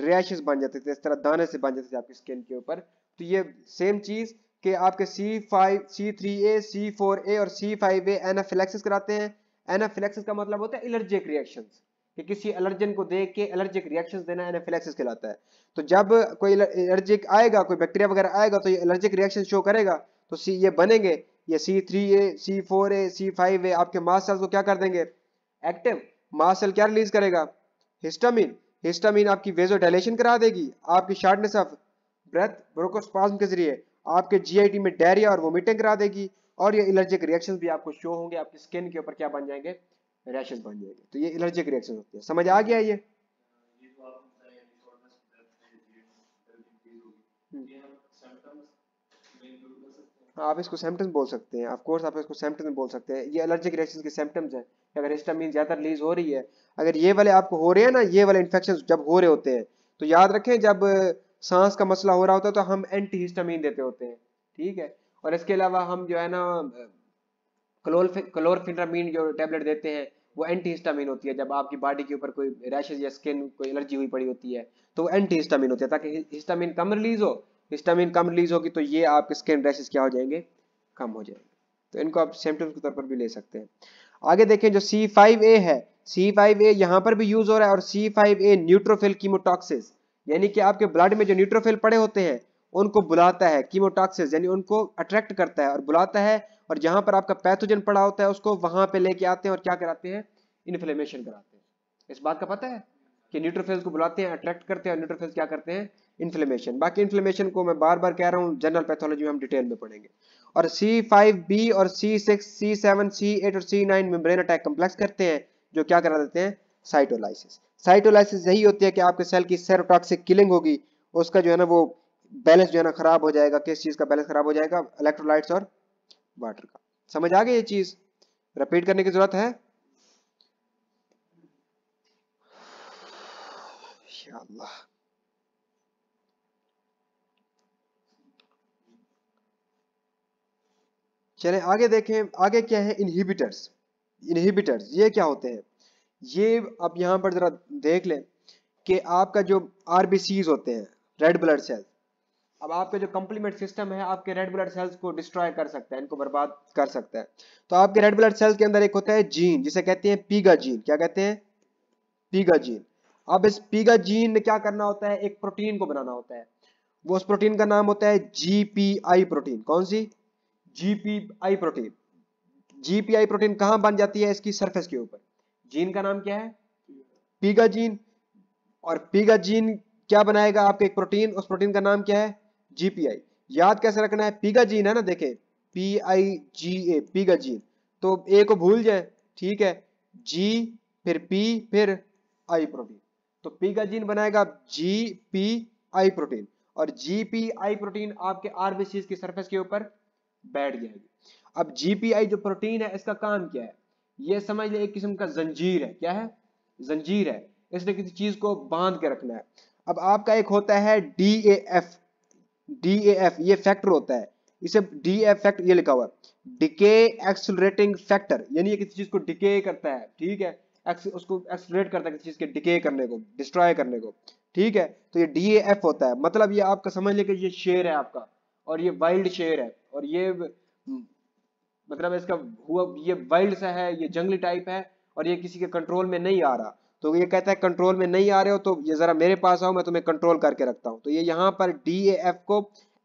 [SPEAKER 1] रैशेस बन जाते थे इस तरह दाने से बन जाते थे आपकी स्किन के ऊपर तो ये सेम चीज के आपके C5, C3A, C4A और C5A फाइव कराते हैं एनाफिलेक्सिस का मतलब होता है एलर्जिक रिएक्शंस कि किसी एलर्जन को देख के एलर्जिक रिएक्शन देना एनाफिलेक्सिस कहलाता है तो जब कोई एलर्जिक आएगा कोई बैक्टीरिया वगैरह आएगा तो ये एलर्जिक रिएक्शन शो करेगा तो सी ये बनेंगे ये C three A C four A C five A आपके मास सेल्स को क्या कर देंगे एक्टिव मास सेल क्या रिलीज करेगा हिस्टामिन हिस्टामिन आपकी वेजो डायलेशन करा देगी आपकी शार्टनेस ऑफ ब्रेथ ब्रोकोस्पाज्म के जरिए आपके जीआईटी में डायरिया और वोमिटिंग करा देगी और ये एलर्जिक रिएक्शन भी आपको शो होंगे आपकी स्किन के ऊपर क्या बन जाएंगे रैशेस बन जाएंगे तो ये एलर्जिक रिएक्शन होती है समझ आ गया ये हाँ, आप इसको सिम्टम्स बोल सकते हैं ऑफ कोर्स आप इसको सिम्टम्स बोल सकते हैं ये एलर्जिक रिएक्शन के सिम्टम्स हैं अगर हिस्टामिन ज़्यादा रिलीज हो रही है अगर ये वाले आपको हो रहे हैं ना ये वाले इन्फेक्शन जब हो रहे होते हैं तो याद रखें जब सांस का मसला हो रहा होता है तो हम एंटी हिस्टामिन देते होते हैं ठीक है और इसके अलावा हम जो है ना क्लोरफिनरामीन जो टैबलेट देते हैं वो एंटी हिस्टामिन होती है जब आपकी बॉडी के ऊपर कोई रैशेज या स्किन कोई एलर्जी हुई पड़ी होती है तो वो एंटी हिस्टामिन होती है ताकि हिस्टामिन कम रिलीज हो हिस्टामिन कम रिलीज होगी तो ये आपके स्किन रैशेज क्या हो जाएंगे कम हो जाएंगे तो इनको आप सिम्टम्स के तौर पर भी ले सकते हैं आगे देखें जो सी फाइव ए है सी फाइव ए यहाँ पर भी यूज हो रहा है और सी फाइव ए न्यूट्रोफिल कीमोटॉक्सिस यानी कि आपके ब्लड में जो न्यूट्रोफिल पड़े होते हैं उनको बुलाता है कीमोटॉक्सिस यानी उनको अट्रैक्ट करता है और बुलाता है और जहां पर आपका पैथोजन पड़ा होता है उसको वहां पे लेके आते हैं और क्या कराते हैं इन्फ्लेमेशन कराते हैं इस बात का पता है कि न्यूट्रोफिल्स को बुलाते हैं अट्रैक्ट करते हैं और न्यूट्रोफिल्स क्या करते हैं इन्फ्लेमेशन बाकी इन्फ्लेमेशन को मैं बार बार कह रहा हूँ जनरल पैथोलॉजी में हम डिटेल में पढ़ेंगे और C5B और C6, C7, C8 और C9 मेम्ब्रेन अटैक कम्प्लेक्स करते हैं जो क्या करा देते हैं साइटोलाइसिस साइटोलाइसिस यही होती है कि आपके सेल की सेरोटॉक्सिक किलिंग होगी उसका जो है ना वो बैलेंस जो है ना खराब हो जाएगा किस चीज़ का बैलेंस खराब हो जाएगा इलेक्ट्रोलाइट्स और वाटर का समझ आ गई ये चीज रिपीट करने की जरूरत है चले आगे देखें आगे क्या है इनहिबिटर्स इनहिबिटर्स ये क्या होते हैं ये आप यहां पर जरा देख लें कि आपका जो आरबीसीज होते हैं रेड ब्लड सेल अब आपके जो कम्प्लीमेंट सिस्टम है आपके रेड ब्लड सेल्स को डिस्ट्रॉय कर सकता है इनको बर्बाद कर सकता है तो आपके रेड ब्लड सेल्स के अंदर एक होता है जीन जिसे कहते हैं पीगा जीन क्या कहते हैं पीगा जीन अब इस पीगा जीन ने क्या करना होता है एक प्रोटीन को बनाना होता है वो उस प्रोटीन का नाम होता है जीपीआई प्रोटीन कौन सी जीपीआई प्रोटीन जीपीआई प्रोटीन कहां बन जाती है इसकी सरफेस के ऊपर जीन का नाम क्या है पीगा जीन और पीगा जीन क्या बनाएगा आपके एक प्रोटीन उस प्रोटीन का नाम क्या है जीपीआई याद कैसे रखना है पीगा जीन है ना देखे P I ji A पीगा gene तो ए को भूल जाए ठीक है जी फिर पी फिर आई प्रोटीन तो पीगा जीन बनाएगा जी पी आई प्रोटीन और जी पी आई प्रोटीन आपके आरबीसी की सरफेस के ऊपर बैठ जाएगी अब जीपीआई जो प्रोटीन है इसका काम क्या है यह समझ लें एक किस्म का जंजीर है क्या है जंजीर है इसने किसी चीज को बांध के रखना है अब आपका एक होता है D A F D A F ये फैक्टर होता है इसे डी एफ फैक्टर ये लिखा हुआ है डिके एक्सलरेटिंग फैक्टर यानी ये किसी चीज को डिके करता है ठीक है एक्स उसको एक्सलरेट करता है किसी चीज के डिके करने को डिस्ट्रॉय करने को ठीक है तो ये डी ए एफ होता है मतलब ये आपका समझ लेके ये शेर है आपका और ये वाइल्ड शेर है और ये मतलब इसका हुआ ये वाइल्ड सा है ये जंगली टाइप है और ये किसी के कंट्रोल में नहीं आ रहा तो ये कहता है कंट्रोल में नहीं आ रहे हो तो ये ज़रा मेरे पास आओ मैं तुम्हें कंट्रोल करके रखता हूं तो ये यहां पर डी ए एफ को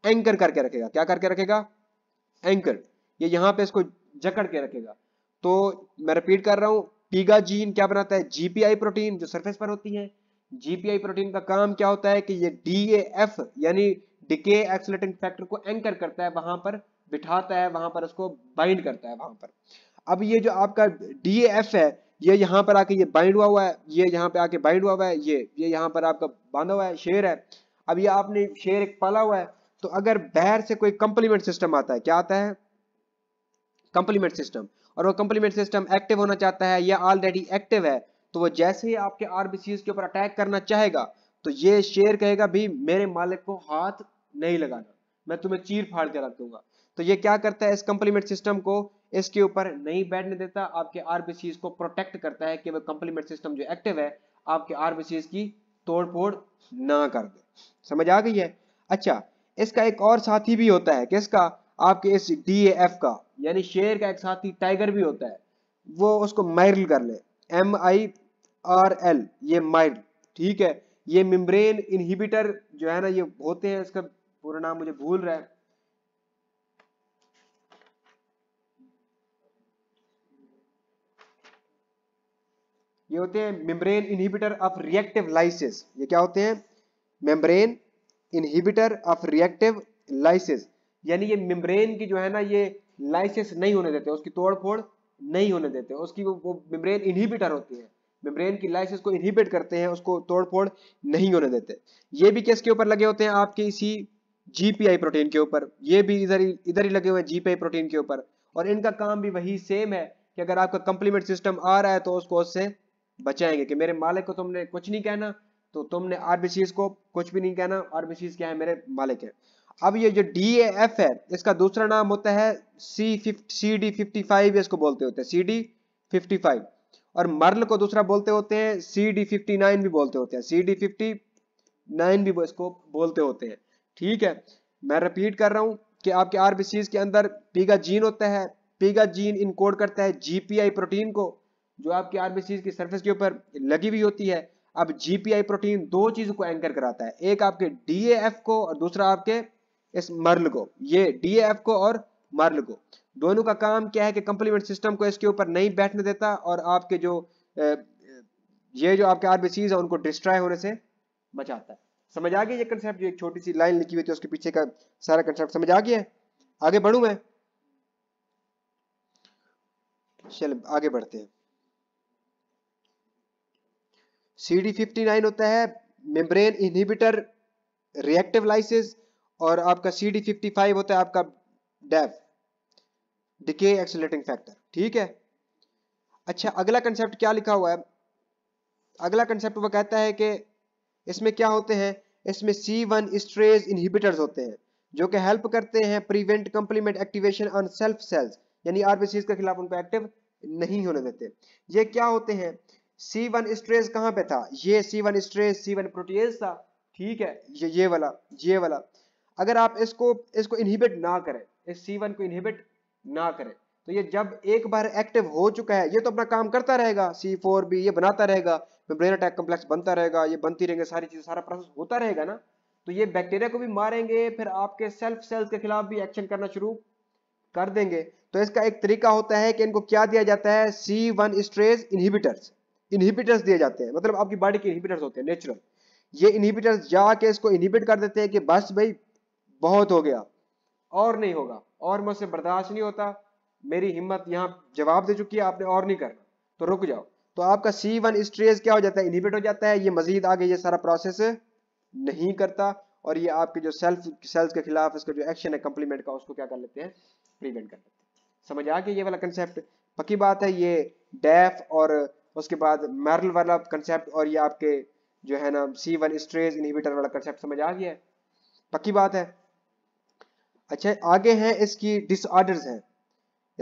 [SPEAKER 1] एंकर करके रखेगा क्या करके रखेगा एंकर ये यहाँ पे इसको जकड़ के रखेगा तो मैं रिपीट कर रहा हूं पीगा जीन क्या बनाता है जीपीआई प्रोटीन जो सरफेस पर होती है जीपीआई प्रोटीन का काम क्या होता है कि ये एफ यानी डिके एक्सलेटिंग फैक्टर को एंकर करता है वहां पर बिठाता है वहां पर उसको बाइंड करता है वहां पर अब ये जो आपका एफ है ये यहाँ पर आके ये बाइंड हुआ हुआ है ये यहाँ पे आके बाइंड हुआ हुआ है ये ये यहाँ पर आपका बांधा हुआ है शेर है अब ये आपने शेर एक पाला हुआ है तो अगर बहर से कोई कंप्लीमेंट सिस्टम आता है क्या आता है कंप्लीमेंट सिस्टम और वो कंप्लीमेंट सिस्टम एक्टिव होना चाहता है या ऑलरेडी एक्टिव है तो वो जैसे ही आपके आरबीसीज के ऊपर अटैक करना चाहेगा तो ये शेर कहेगा भी मेरे मालिक को हाथ नहीं लगाना मैं तुम्हें चीर फाड़ के रख दूंगा तो ये क्या करता है इस कंप्लीमेंट सिस्टम को इसके ऊपर नहीं बैठने देता आपके आरबीसी को प्रोटेक्ट करता है कि वह कंप्लीमेंट सिस्टम जो एक्टिव है आपके आरबीसी की तोड़ फोड़ ना कर दे समझ आ गई है अच्छा इसका एक और साथी भी होता है किसका आपके इस डीएएफ का यानी शेर का एक साथी टाइगर भी होता है वो उसको माइरल कर ले एम आई आर एल ये माइरल ठीक है ये मिम्ब्रेन इनहिबिटर जो है ना ये होते हैं इसका पूरा नाम मुझे भूल रहा है ये होते हैं membrane inhibitor of reactive lysis ये क्या होते हैं membrane inhibitor of reactive lysis यानी ये मेम्ब्रेन की जो है ना ये लाइसिस नहीं होने देते उसकी तोड़ फोड़ नहीं होने देते उसकी वो, वो मेम्ब्रेन इनहिबिटर होती है मेम्ब्रेन की लाइसिस को इनहिबिट करते हैं उसको तोड़ फोड़ नहीं होने देते ये भी किसके ऊपर लगे होते हैं आपके इसी जीपीआई प्रोटीन के ऊपर ये भी इधर ही इधर ही लगे हुए हैं जीपीआई प्रोटीन के ऊपर और इनका काम भी वही सेम है कि अगर आपका कंप्लीमेंट सिस्टम आ रहा है तो उसको उससे बचाएंगे कि मेरे मालिक को तुमने कुछ नहीं कहना तो तुमने आरबीसीज को कुछ भी नहीं कहना आरबीसीज क्या है मेरे मालिक है अब ये जो डी एफ है इसका दूसरा नाम होता है C fifty C D fifty five इसको बोलते होते हैं सी डी फिफ्टी फाइव और मरल को दूसरा बोलते होते हैं सी डी फिफ्टी नाइन भी बोलते होते हैं सी डी फिफ्टी नाइन भी इसको बोलते होते हैं ठीक है मैं रिपीट कर रहा हूँ कि आपके आरबीसीज के अंदर पीगा जीन होता है पीगा जीन इनकोड करता है जीपीआई प्रोटीन को जो आपकी आरबीसी की सरफेस के ऊपर लगी हुई होती है अब जीपीआई प्रोटीन दो चीजों को एंकर कराता है एक आपके डीएफ को और दूसरा आपके इस मर्ल को ये डीएफ को और मर्ल को दोनों का काम क्या है कि कंप्लीमेंट सिस्टम को इसके ऊपर नहीं बैठने देता और आपके जो ये जो आपके आरबीसीज है उनको डिस्ट्रॉय होने से बचाता है समझ आ गया ये कंसेप्ट जो एक छोटी सी लाइन लिखी हुई थी उसके पीछे का सारा कंसेप्ट समझ आ गया आगे बढ़ू मैं चल आगे बढ़ते हैं सी डी फिफ्टी नाइन होता है मेम्ब्रेन इनहिबिटर रिएक्टिव लाइसिस और आपका सी डी फिफ्टी फाइव होता है आपका डेव डिके एक्सलेटिंग फैक्टर ठीक है अच्छा अगला कंसेप्ट क्या लिखा हुआ है अगला कंसेप्ट वो कहता है कि इसमें क्या होते हैं इसमें सी वन स्ट्रेज इनहिबिटर्स होते हैं जो कि हेल्प करते हैं prevent complement activation on self cells यानी आरबीसी के खिलाफ उनको एक्टिव नहीं होने देते ये क्या होते हैं सी वन स्ट्रेस कहां पे था ये C one esterase C one protease था ठीक है ये ये वाला ये वाला अगर आप इसको इसको इनहिबिट ना करें इस सी वन को इनहिबिट ना करें तो ये जब एक बार एक्टिव हो चुका है ये तो अपना काम करता रहेगा सी फोर बी ये बनाता रहेगा ब्रेन अटैक कम्प्लेक्स बनता रहेगा ये बनती रहेंगे सारी चीजें सारा प्रोसेस होता रहेगा ना तो ये बैक्टीरिया को भी मारेंगे फिर आपके सेल्फ सेल्स के खिलाफ भी एक्शन करना शुरू कर देंगे तो इसका एक तरीका होता है कि इनको क्या दिया जाता है C one esterase inhibitors inhibitors दिए जाते हैं मतलब आपकी बॉडी के इनहिबिटर्स होते हैं नेचुरल ये इनहिबिटर्स जाके इसको इनहिबिट कर देते हैं कि बस भाई बहुत हो गया और नहीं होगा और मुझसे बर्दाश्त नहीं होता मेरी हिम्मत यहाँ जवाब दे चुकी है आपने और नहीं करना तो रुक जाओ तो आपका सी वन स्ट्रेस क्या हो जाता है इनहिबिट हो जाता है ये मजीद आगे ये सारा प्रोसेस नहीं करता और ये आपके जो सेल्फ सेल्स के खिलाफ इसका जो एक्शन है कम्प्लीमेंट का उसको क्या कर लेते हैं प्रिवेंट कर लेते हैं समझ आ गया ये वाला कंसेप्ट पक्की बात है ये डेफ और उसके बाद मैरल वाला कंसेप्ट और ये आपके जो है ना सी वन स्ट्रेज इनहिबिटर वाला कंसेप्ट समझ आ गया है पक्की बात है अच्छा आगे हैं इसकी डिसऑर्डर्स हैं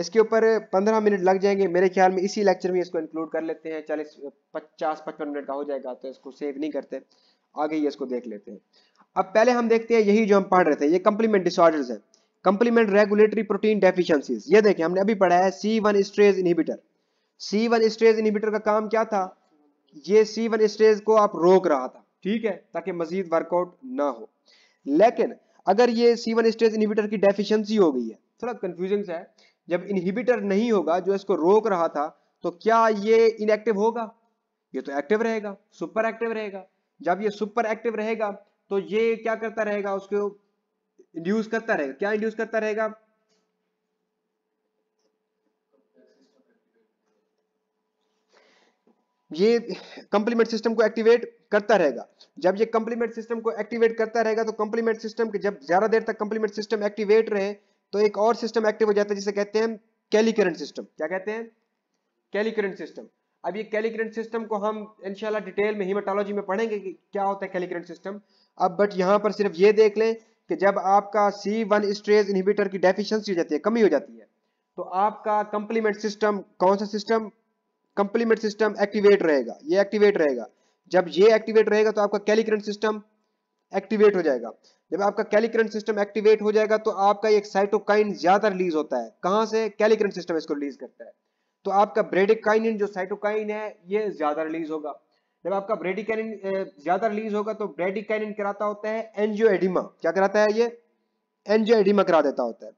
[SPEAKER 1] इसके ऊपर 15 मिनट लग जाएंगे मेरे ख्याल में इसी लेक्चर में इसको इंक्लूड कर लेते हैं चालीस पचास पचपन मिनट का हो जाएगा तो इसको सेव नहीं करते आगे ही इसको देख लेते हैं अब पहले हम देखते हैं यही जो हम पढ़ रहे थे ये कंप्लीमेंट डिसऑर्डर्स हैं कंप्लीमेंट रेगुलेटरी प्रोटीन डेफिशिएंसीज ये देखिए हमने अभी पढ़ा है C one esterase inhibitor C one esterase inhibitor का काम क्या था ये सी वन स्टेज को आप रोक रहा था ठीक है ताकि मजीद वर्कआउट ना हो लेकिन अगर ये सी वन स्टेज इनिबिटर की डेफिशिएंसी हो गई है थोड़ा कंफ्यूजन है जब इनहिबिटर नहीं होगा जो इसको रोक रहा था तो क्या ये इनएक्टिव होगा ये तो एक्टिव रहेगा सुपर एक्टिव रहेगा जब ये सुपर एक्टिव रहेगा तो ये क्या करता रहेगा उसको इंड्यूस करता रहेगा क्या इंड्यूस करता रहेगा ये कंप्लीमेंट सिस्टम को एक्टिवेट करता रहेगा जब ये कंप्लीमेंट सिस्टम को एक्टिवेट करता रहेगा तो कंप्लीमेंट सिस्टम के जब ज्यादा देर तक कंप्लीमेंट सिस्टम एक्टिवेट रहे तो एक और सिस्टम एक्टिव हो जाता है जिसे कहते हैं कैली सिस्टम क्या कहते हैं कैली सिस्टम अब ये कैली सिस्टम को हम इनशाला डिटेल में हिमाटोलॉजी में पढ़ेंगे कि क्या होता है कैली सिस्टम अब बट यहाँ पर सिर्फ ये देख लें कि जब आपका सी वन स्ट्रेज इनहिबिटर की डेफिशिएंसी हो जाती है कमी हो जाती है तो आपका कंप्लीमेंट सिस्टम कौन सा सिस्टम कंप्लीमेंट सिस्टम एक्टिवेट रहेगा ये एक्टिवेट रहेगा जब ये एक्टिवेट रहेगा तो आपका कैलिकरेंट सिस्टम एक्टिवेट हो जाएगा जब आपका कैलिकरेंट सिस्टम एक्टिवेट हो जाएगा तो आपका एक साइटोकाइन ज्यादा रिलीज होता है कहां से कैलिकरेंट सिस्टम इसको रिलीज करता है तो आपका ब्रेडिकाइनिन जो साइटोकाइन है ये ज्यादा रिलीज होगा जब आपका ब्रेडिकाइनिन ज्यादा रिलीज होगा तो ब्रेडिकाइनिन कराता होता है एंजियोएडिमा क्या कराता है ये एंजियोएडिमा करा देता होता है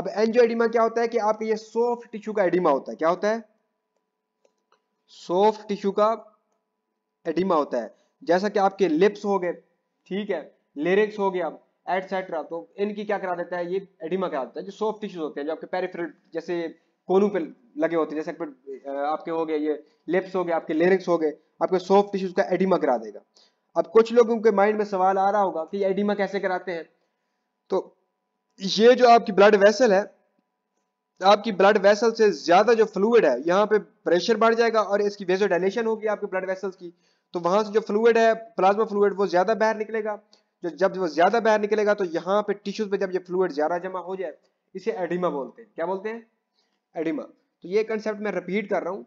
[SPEAKER 1] अब एंजियोएडिमा क्या होता है कि आपके ये सॉफ्ट टिश्यू का एडिमा होता है क्या होता है सॉफ्ट टिश्यू का एडिमा होता है जैसा कि आपके लिप्स हो गए ठीक है लिरिक्स हो गया एटसेट्रा तो इनकी क्या करा देता है ये एडिमा करा देता है जो सॉफ्ट टिश्यूज होते हैं जो आपके पेरिफेरल जैसे कोनू पे लगे होते हैं जैसे आपके हो गए ये लिप्स हो गए आपके लिरिक्स हो गए आपके सॉफ्ट टिश्यूज का एडिमा करा देगा अब कुछ लोगों के माइंड में सवाल आ रहा होगा कि एडिमा कैसे कराते हैं तो ये जो आपकी ब्लड वेसल है आपकी ब्लड वेसल से ज्यादा जो फ्लूड है यहाँ पे प्रेशर बढ़ जाएगा और इसकी वेजो डायलेशन होगी आपके ब्लड वेसल्स की तो वहां से जो फ्लूड है प्लाज्मा फ्लूड वो ज्यादा बाहर निकलेगा जो जब वो ज्यादा बाहर निकलेगा तो यहाँ पे टिश्यूज पे जब ये फ्लूड ज्यादा जमा हो जाए इसे एडिमा बोलते हैं क्या बोलते हैं एडिमा तो ये कंसेप्ट मैं रिपीट कर रहा हूँ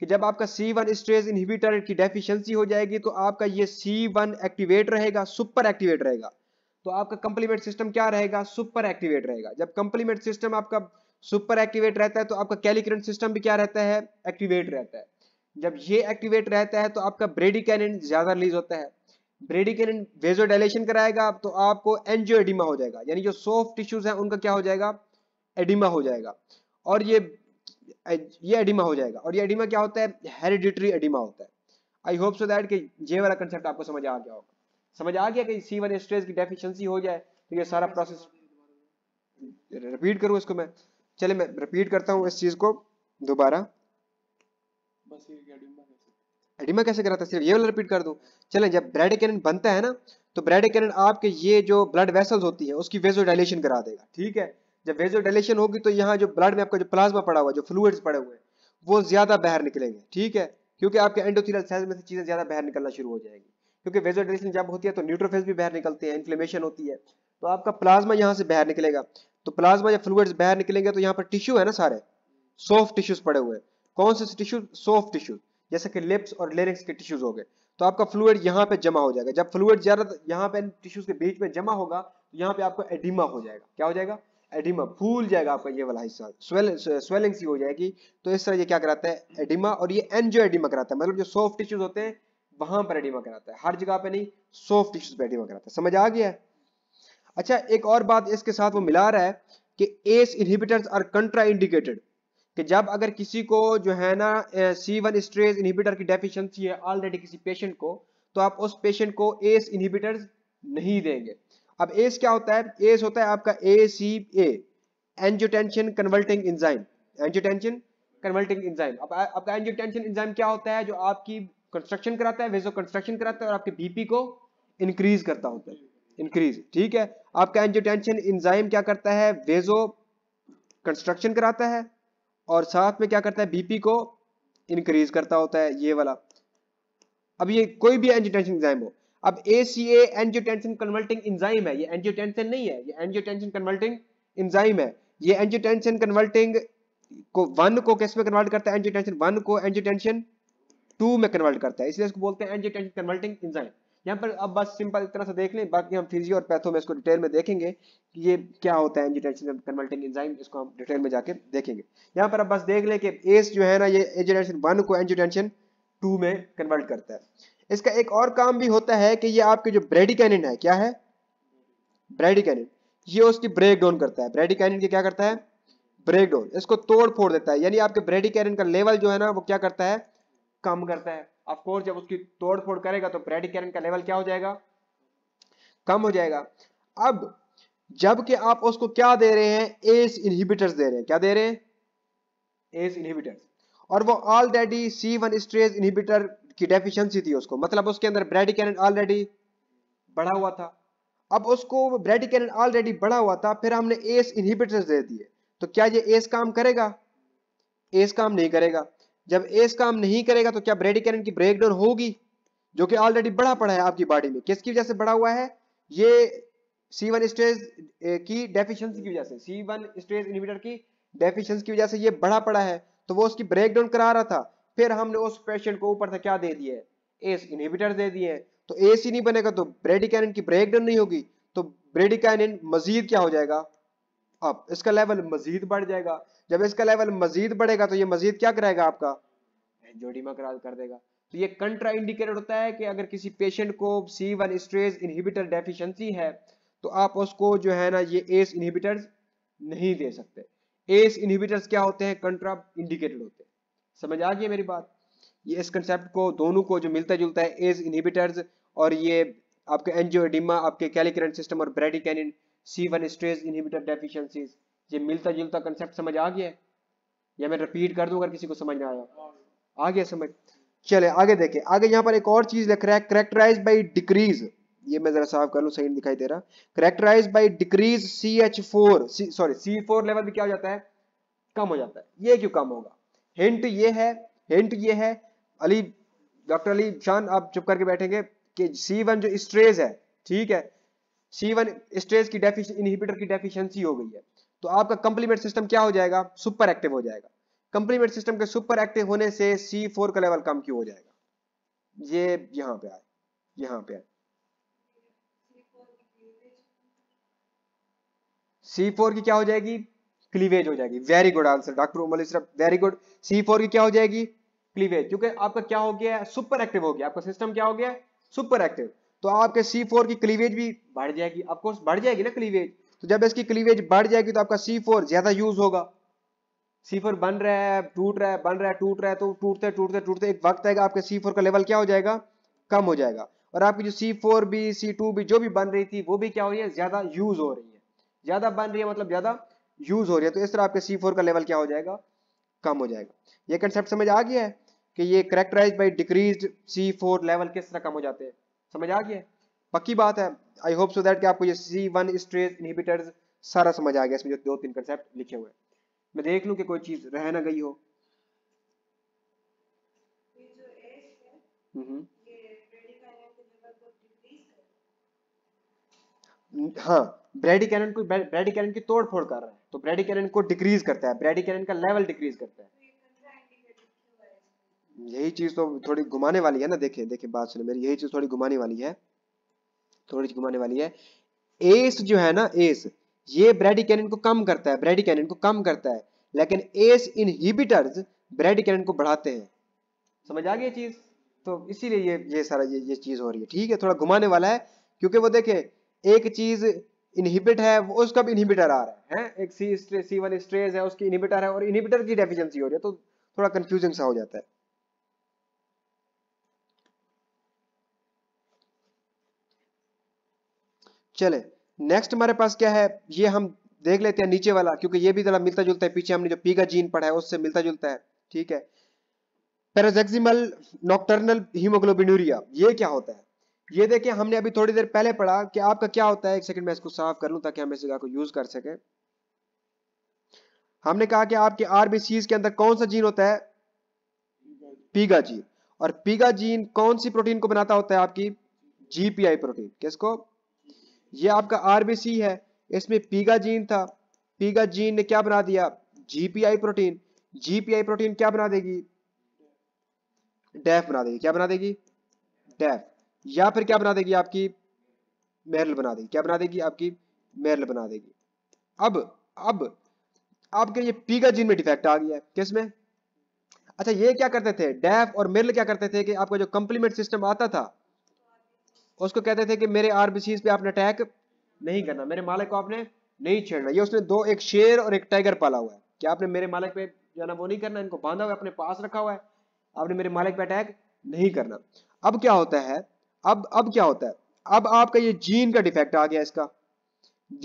[SPEAKER 1] कि जब आपका सी वन स्ट्रेस इनहिबिटर की डेफिशिएंसी हो जाएगी तो आपका ये सी वन एक्टिवेट रहेगा सुपर एक्टिवेट रहेगा तो आपका कंप्लीमेंट सिस्टम क्या रहेगा सुपर एक्टिवेट रहेगा जब कंप्लीमेंट सिस्टम आपका सुपर एक्टिवेट रहता है तो आपका कैलिकरेंट सिस्टम भी क्या रहता है एक्टिवेट रहता है जब ये एक्टिवेट रहता है तो आपका ब्रेडिकैनिन ज़्यादा रिलीज होता है ब्रेडिकैनिन वेजोडाइलेशन कराएगा तो आपको एनजियो हो जाएगा यानी जो सॉफ्ट टिश्यूज है उनका क्या हो जाएगा एडिमा हो जाएगा और ये ये एडिमा हो जाएगा और ये एडिमा क्या होता है हेरिडिटरी एडिमा होता है आई होप सो दैट कि ये वाला कंसेप्ट आपको समझ आ गया होगा समझ आ गया कि सी वन स्ट्रेस की डेफिशिएंसी हो जाए तो ये सारा प्रोसेस रिपीट करूँ इसको मैं चले मैं रिपीट करता हूँ इस चीज को दोबारा एडिमा कैसे कराता है सिर्फ ये वाला रिपीट कर दूं चले जब ब्रेड कैन बनता है ना तो ब्रेड कैन आपके ये जो ब्लड वेसल्स होती है उसकी वेजो डायलेशन करा देगा ठीक है जब वेजो डायलेशन होगी तो यहाँ जो ब्लड में आपका जो प्लाज्मा पड़ा हुआ जो फ्लूड्स पड़े हुए हैं वो ज्यादा बाहर निकलेंगे ठीक है क्योंकि आपके एंडोथीरियल सेल्स में से चीजें ज्यादा बाहर निकलना शुरू हो जाएगी क्योंकि वेजो डायलेशन जब होती है तो न्यूट्रोफेज भी बाहर निकलते हैं इन्फ्लेमेशन होती है तो आपका प्लाज्मा यहाँ से बाहर निकलेगा तो प्लाज्मा या फ्लूड बाहर निकलेंगे तो यहाँ पर टिश्यू है ना सारे सॉफ्ट टिश्यूज पड़े हुए कौन से टिश्यू सॉफ्ट टिश्यूज जैसे कि लिप्स और लेरिंग्स के टिश्यूज हो गए तो आपका फ्लूड यहाँ पे जमा हो जाएगा जब फ्लूड ज्यादा यहाँ पे टिश्यूज के बीच में जमा होगा तो यहाँ पे आपको एडिमा हो जाएगा क्या हो जाएगा एडिमा फूल जाएगा आपका ये वाला हिस्सा स्वेल स्वेलिंग सी हो जाएगी तो इस तरह ये क्या कराता है एडिमा और ये एनजियो एडिमा कराता है मतलब जो सॉफ्ट टिश्यूज होते हैं वहां पर एडिमा कराता है हर जगह पे नहीं सॉफ्ट टिश्यूज पे एडिमा कराता है समझ आ गया है अच्छा एक और बात इसके साथ वो मिला रहा है कि ACE inhibitors are contraindicated कि जब अगर किसी को जो है ना सी वन स्ट्रेज इनहिबिटर की डेफिशिएंसी है ऑलरेडी किसी पेशेंट को तो आप उस पेशेंट को एस इनहिबिटर्स नहीं देंगे अब एस क्या होता है एस होता है आपका A C E angiotensin converting enzyme angiotensin converting enzyme अब आपका एंजियोटेंशन इंजाइम क्या होता है जो आपकी कंस्ट्रक्शन कराता है वेजो कंस्ट्रक्शन कराता है और आपके बीपी को इंक्रीज करता होता है इंक्रीज ठीक है आपका एंजियोटेंशन इंजाइम क्या करता है वेजो कंस्ट्रक्शन कराता है और साथ में क्या करता है बीपी को इंक्रीज करता होता है ये वाला अब ये कोई भी एंजियोटेंशन इंजाइम हो अब A C E angiotensin converting enzyme है ये एंजियोटेंशन नहीं है ये एंजियोटेंशन कन्वर्टिंग इंजाइम है ये एंजियोटेंशन कन्वर्टिंग को वन को किस में कन्वर्ट करता है एंजियोटेंशन वन को एंजियोटेंशन टू में कन्वर्ट करता है इसलिए इसको बोलते हैं एंजियोटेंशन कन्वर्टिंग इंजाइम यहाँ पर अब बस सिंपल इतना सा देख लें बाकी हम फिजियो और पैथो में इसको डिटेल में देखेंगे कि ये क्या होता है एंजीटेंशन कन्वर्टिंग एंजाइम इसको हम डिटेल में जाके देखेंगे यहाँ पर अब बस देख लें कि एस जो है ना ये एंजीटेंशन वन को एंजीटेंशन टू में कन्वर्ट करता है इसका एक और काम भी होता है कि ये आपके जो ब्रेडिकेनिन है क्या है ब्रेडिकेनिन ये उसकी ब्रेक डाउन करता है ब्रेडिकेनिन क्या करता है ब्रेक डाउन इसको तोड़ फोड़ देता है यानी आपके ब्रेडिकेनिन का लेवल जो है ना वो क्या करता है कम करता है अफकोर्स जब उसकी तोड़ फोड़ करेगा तो प्रेडिकेरन का लेवल क्या हो जाएगा कम हो जाएगा अब जबकि आप उसको क्या दे रहे हैं एस इनहिबिटर्स दे रहे हैं क्या दे रहे हैं एस इनहिबिटर्स और वो already C one esterase inhibitor की डेफिशिएंसी थी उसको मतलब उसके अंदर ब्रेडिकेरन ऑलरेडी बढ़ा हुआ था अब उसको ब्रेडिकेरन ऑलरेडी बढ़ा हुआ था फिर हमने एस इनहिबिटर्स दे दिए तो क्या ये एस काम करेगा एस काम नहीं करेगा जब एस काम नहीं करेगा तो क्या ब्रेडी की ब्रेकडाउन होगी जो कि ऑलरेडी बढ़ा पड़ा है आपकी बॉडी में किसकी वजह से बढ़ा हुआ है ये सी वन स्टेज की डेफिशिएंसी की वजह से सी वन स्टेज इनिबिटर की डेफिशिएंसी की वजह से ये बड़ा पड़ा है तो वो उसकी ब्रेकडाउन करा रहा था फिर हमने उस पेशेंट को ऊपर से क्या दे दिया है एस इनहिबिटर दे दिए हैं तो एस ही नहीं बनेगा तो ब्रेडिकैन की ब्रेकडाउन नहीं होगी तो ब्रेडिकैन मजीद क्या हो जाएगा अब इसका लेवल मजीद बढ़ जाएगा जब इसका लेवल मजीद बढ़ेगा तो ये मजीद क्या कराएगा आपका एंजियोडीमा करा कर देगा तो ये कंट्रा इंडिकेटर होता है कि अगर किसी पेशेंट को C one esterase inhibitor deficiency है तो आप उसको जो है ना ये एस इनहिबिटर्स नहीं दे सकते एस इनहिबिटर्स क्या होते हैं कंट्रा इंडिकेटेड होते हैं समझ आ गई मेरी बात ये इस कंसेप्ट को दोनों को जो मिलता जुलता है एस इनहिबिटर्स और ये आपके एनजियोडिमा आपके कैलिक्रन सिस्टम और bradykinin C one esterase inhibitor deficiencies ये मिलता जुलता कंसेप्ट समझ आ गया या मैं रिपीट कर दूं अगर किसी को समझ ना आया आ गया समझ चले आगे देखें आगे यहाँ पर एक और चीज लिख रहा है करेक्टराइज बाई डिक्रीज ये मैं जरा साफ कर लू सही दिखाई दे रहा characterize by decrease C H four sorry C four level भी क्या हो जाता है कम हो जाता है ये क्यों कम होगा हिंट ये है हिंट ये है अली डॉक्टर अली शान आप चुप करके बैठेंगे कि C1 जो स्ट्रेज है ठीक है C1 वन स्ट्रेज की इनहिबिटर की डेफिशिएंसी हो गई है तो आपका कंप्लीमेंट सिस्टम क्या हो जाएगा सुपर एक्टिव हो जाएगा कंप्लीमेंट सिस्टम के सुपर एक्टिव होने से सी फोर का लेवल कम क्यों हो जाएगा ये यहाँ पे आए यहां पे आए C4 की क्या हो जाएगी क्लीवेज हो जाएगी वेरी गुड आंसर डॉक्टर उमल वेरी गुड सी फोर की क्या हो जाएगी क्लीवेज क्योंकि आपका क्या हो गया सुपर एक्टिव हो गया आपका सिस्टम क्या हो गया है सुपर एक्टिव तो आपके सी फोर की क्लीवेज भी बढ़ जाएगी ऑफकोर्स बढ़ जाएगी ना क्लीवेज तो जब इसकी क्लीवेज बढ़ जाएगी तो आपका सी फोर ज्यादा यूज होगा सी फोर बन रहा है टूट रहा है बन रहा है टूट रहा है तो टूटते टूटते टूटते एक वक्त आएगा आपके सी फोर का लेवल क्या हो जाएगा कम हो जाएगा और आपकी जो सी फोर भी सी टू भी जो भी बन रही थी वो भी क्या हो रही है ज्यादा यूज हो रही है ज्यादा बन रही है मतलब ज्यादा यूज हो रही है तो इस तरह आपके सी फोर का लेवल क्या हो जाएगा कम हो जाएगा ये कंसेप्ट समझ आ गया है कि ये characterize by decrease C four level किस तरह कम हो जाते हैं समझ आ गया है पक्की बात है आई होप सो दैट कि आपको ये सी वन स्ट्रेस इनहिबिटर सारा समझ आ गया इसमें जो दो तीन कंसेप्ट लिखे हुए हैं मैं देख लूँ कि कोई चीज रह ना गई हो हम्म। हम्म, हाँ ब्रेडी कैनन को ब्रेडी कैनन की तोड़ फोड़ कर रहा है तो ब्रेडी कैनन को डिक्रीज करता है ब्रेडी कैनन का लेवल डिक्रीज करता है तो यही चीज तो थोड़ी घुमाने वाली है ना देखे देखे बात सुनो मेरी यही चीज थोड़ी घुमाने वाली है थोड़ी घुमाने वाली है एस जो है ना एस ये ब्रेड कैनन को कम करता है ब्रेड कैनन को कम करता है लेकिन एस इनहिबिटर्स ब्रेड कैनन को बढ़ाते हैं समझ आ गई चीज तो इसीलिए ये ये सारा ये ये चीज हो रही है ठीक है थोड़ा घुमाने वाला है क्योंकि वो देखे एक चीज इनहिबिट है वो उसका भी इनहिबिटर आ रहा है, है? एक सी सी वन स्ट्रेज है उसकी इनहिबिटर है और इनहिबिटर की डेफिशिएंसी हो रही है तो थोड़ा कंफ्यूजिंग सा हो जाता है चले नेक्स्ट हमारे पास क्या है ये हम देख लेते हैं नीचे वाला क्योंकि ये भी जरा मिलता जुलता है पीछे हमने जो पी का जीन पढ़ा है उससे मिलता जुलता है ठीक है पेराजेक्सिमल नॉक्टर्नल हीमोग्लोबिनूरिया ये क्या होता है ये देखिए हमने अभी थोड़ी देर पहले पढ़ा कि आपका क्या होता है एक सेकंड मैं इसको साफ कर लूं ताकि हम इस जगह को यूज कर सके हमने कहा कि आपके आरबीसी के अंदर कौन सा जीन होता है पीगा जीन और पीगा जीन कौन सी प्रोटीन को बनाता होता है आपकी जीपीआई प्रोटीन किसको ये आपका आरबीसी है इसमें पीगा जीन था पीगा जीन ने क्या बना दिया जीपीआई प्रोटीन जीपीआई प्रोटीन क्या बना देगी डेफ बना देगी क्या बना देगी डेफ या फिर क्या बना देगी आपकी मेरल बना देगी क्या बना देगी आपकी मेरल बना देगी अब अब आपके ये पीगा जीन में डिफेक्ट आ गया है किसमें अच्छा ये क्या करते थे डेफ और मेरल क्या करते थे कि आपका जो कंप्लीमेंट सिस्टम आता था उसको कहते थे कि मेरे आरबीसीज पे आपने अटैक नहीं करना मेरे मालिक को आपने नहीं छेड़ना ये उसने दो एक शेर और एक टाइगर पाला हुआ है कि आपने मेरे मालिक पे जो है ना वो नहीं करना इनको बांधा हुआ है अपने पास रखा हुआ है आपने मेरे मालिक पे अटैक नहीं करना अब क्या होता है अब अब क्या होता है अब आपका ये जीन का डिफेक्ट आ गया इसका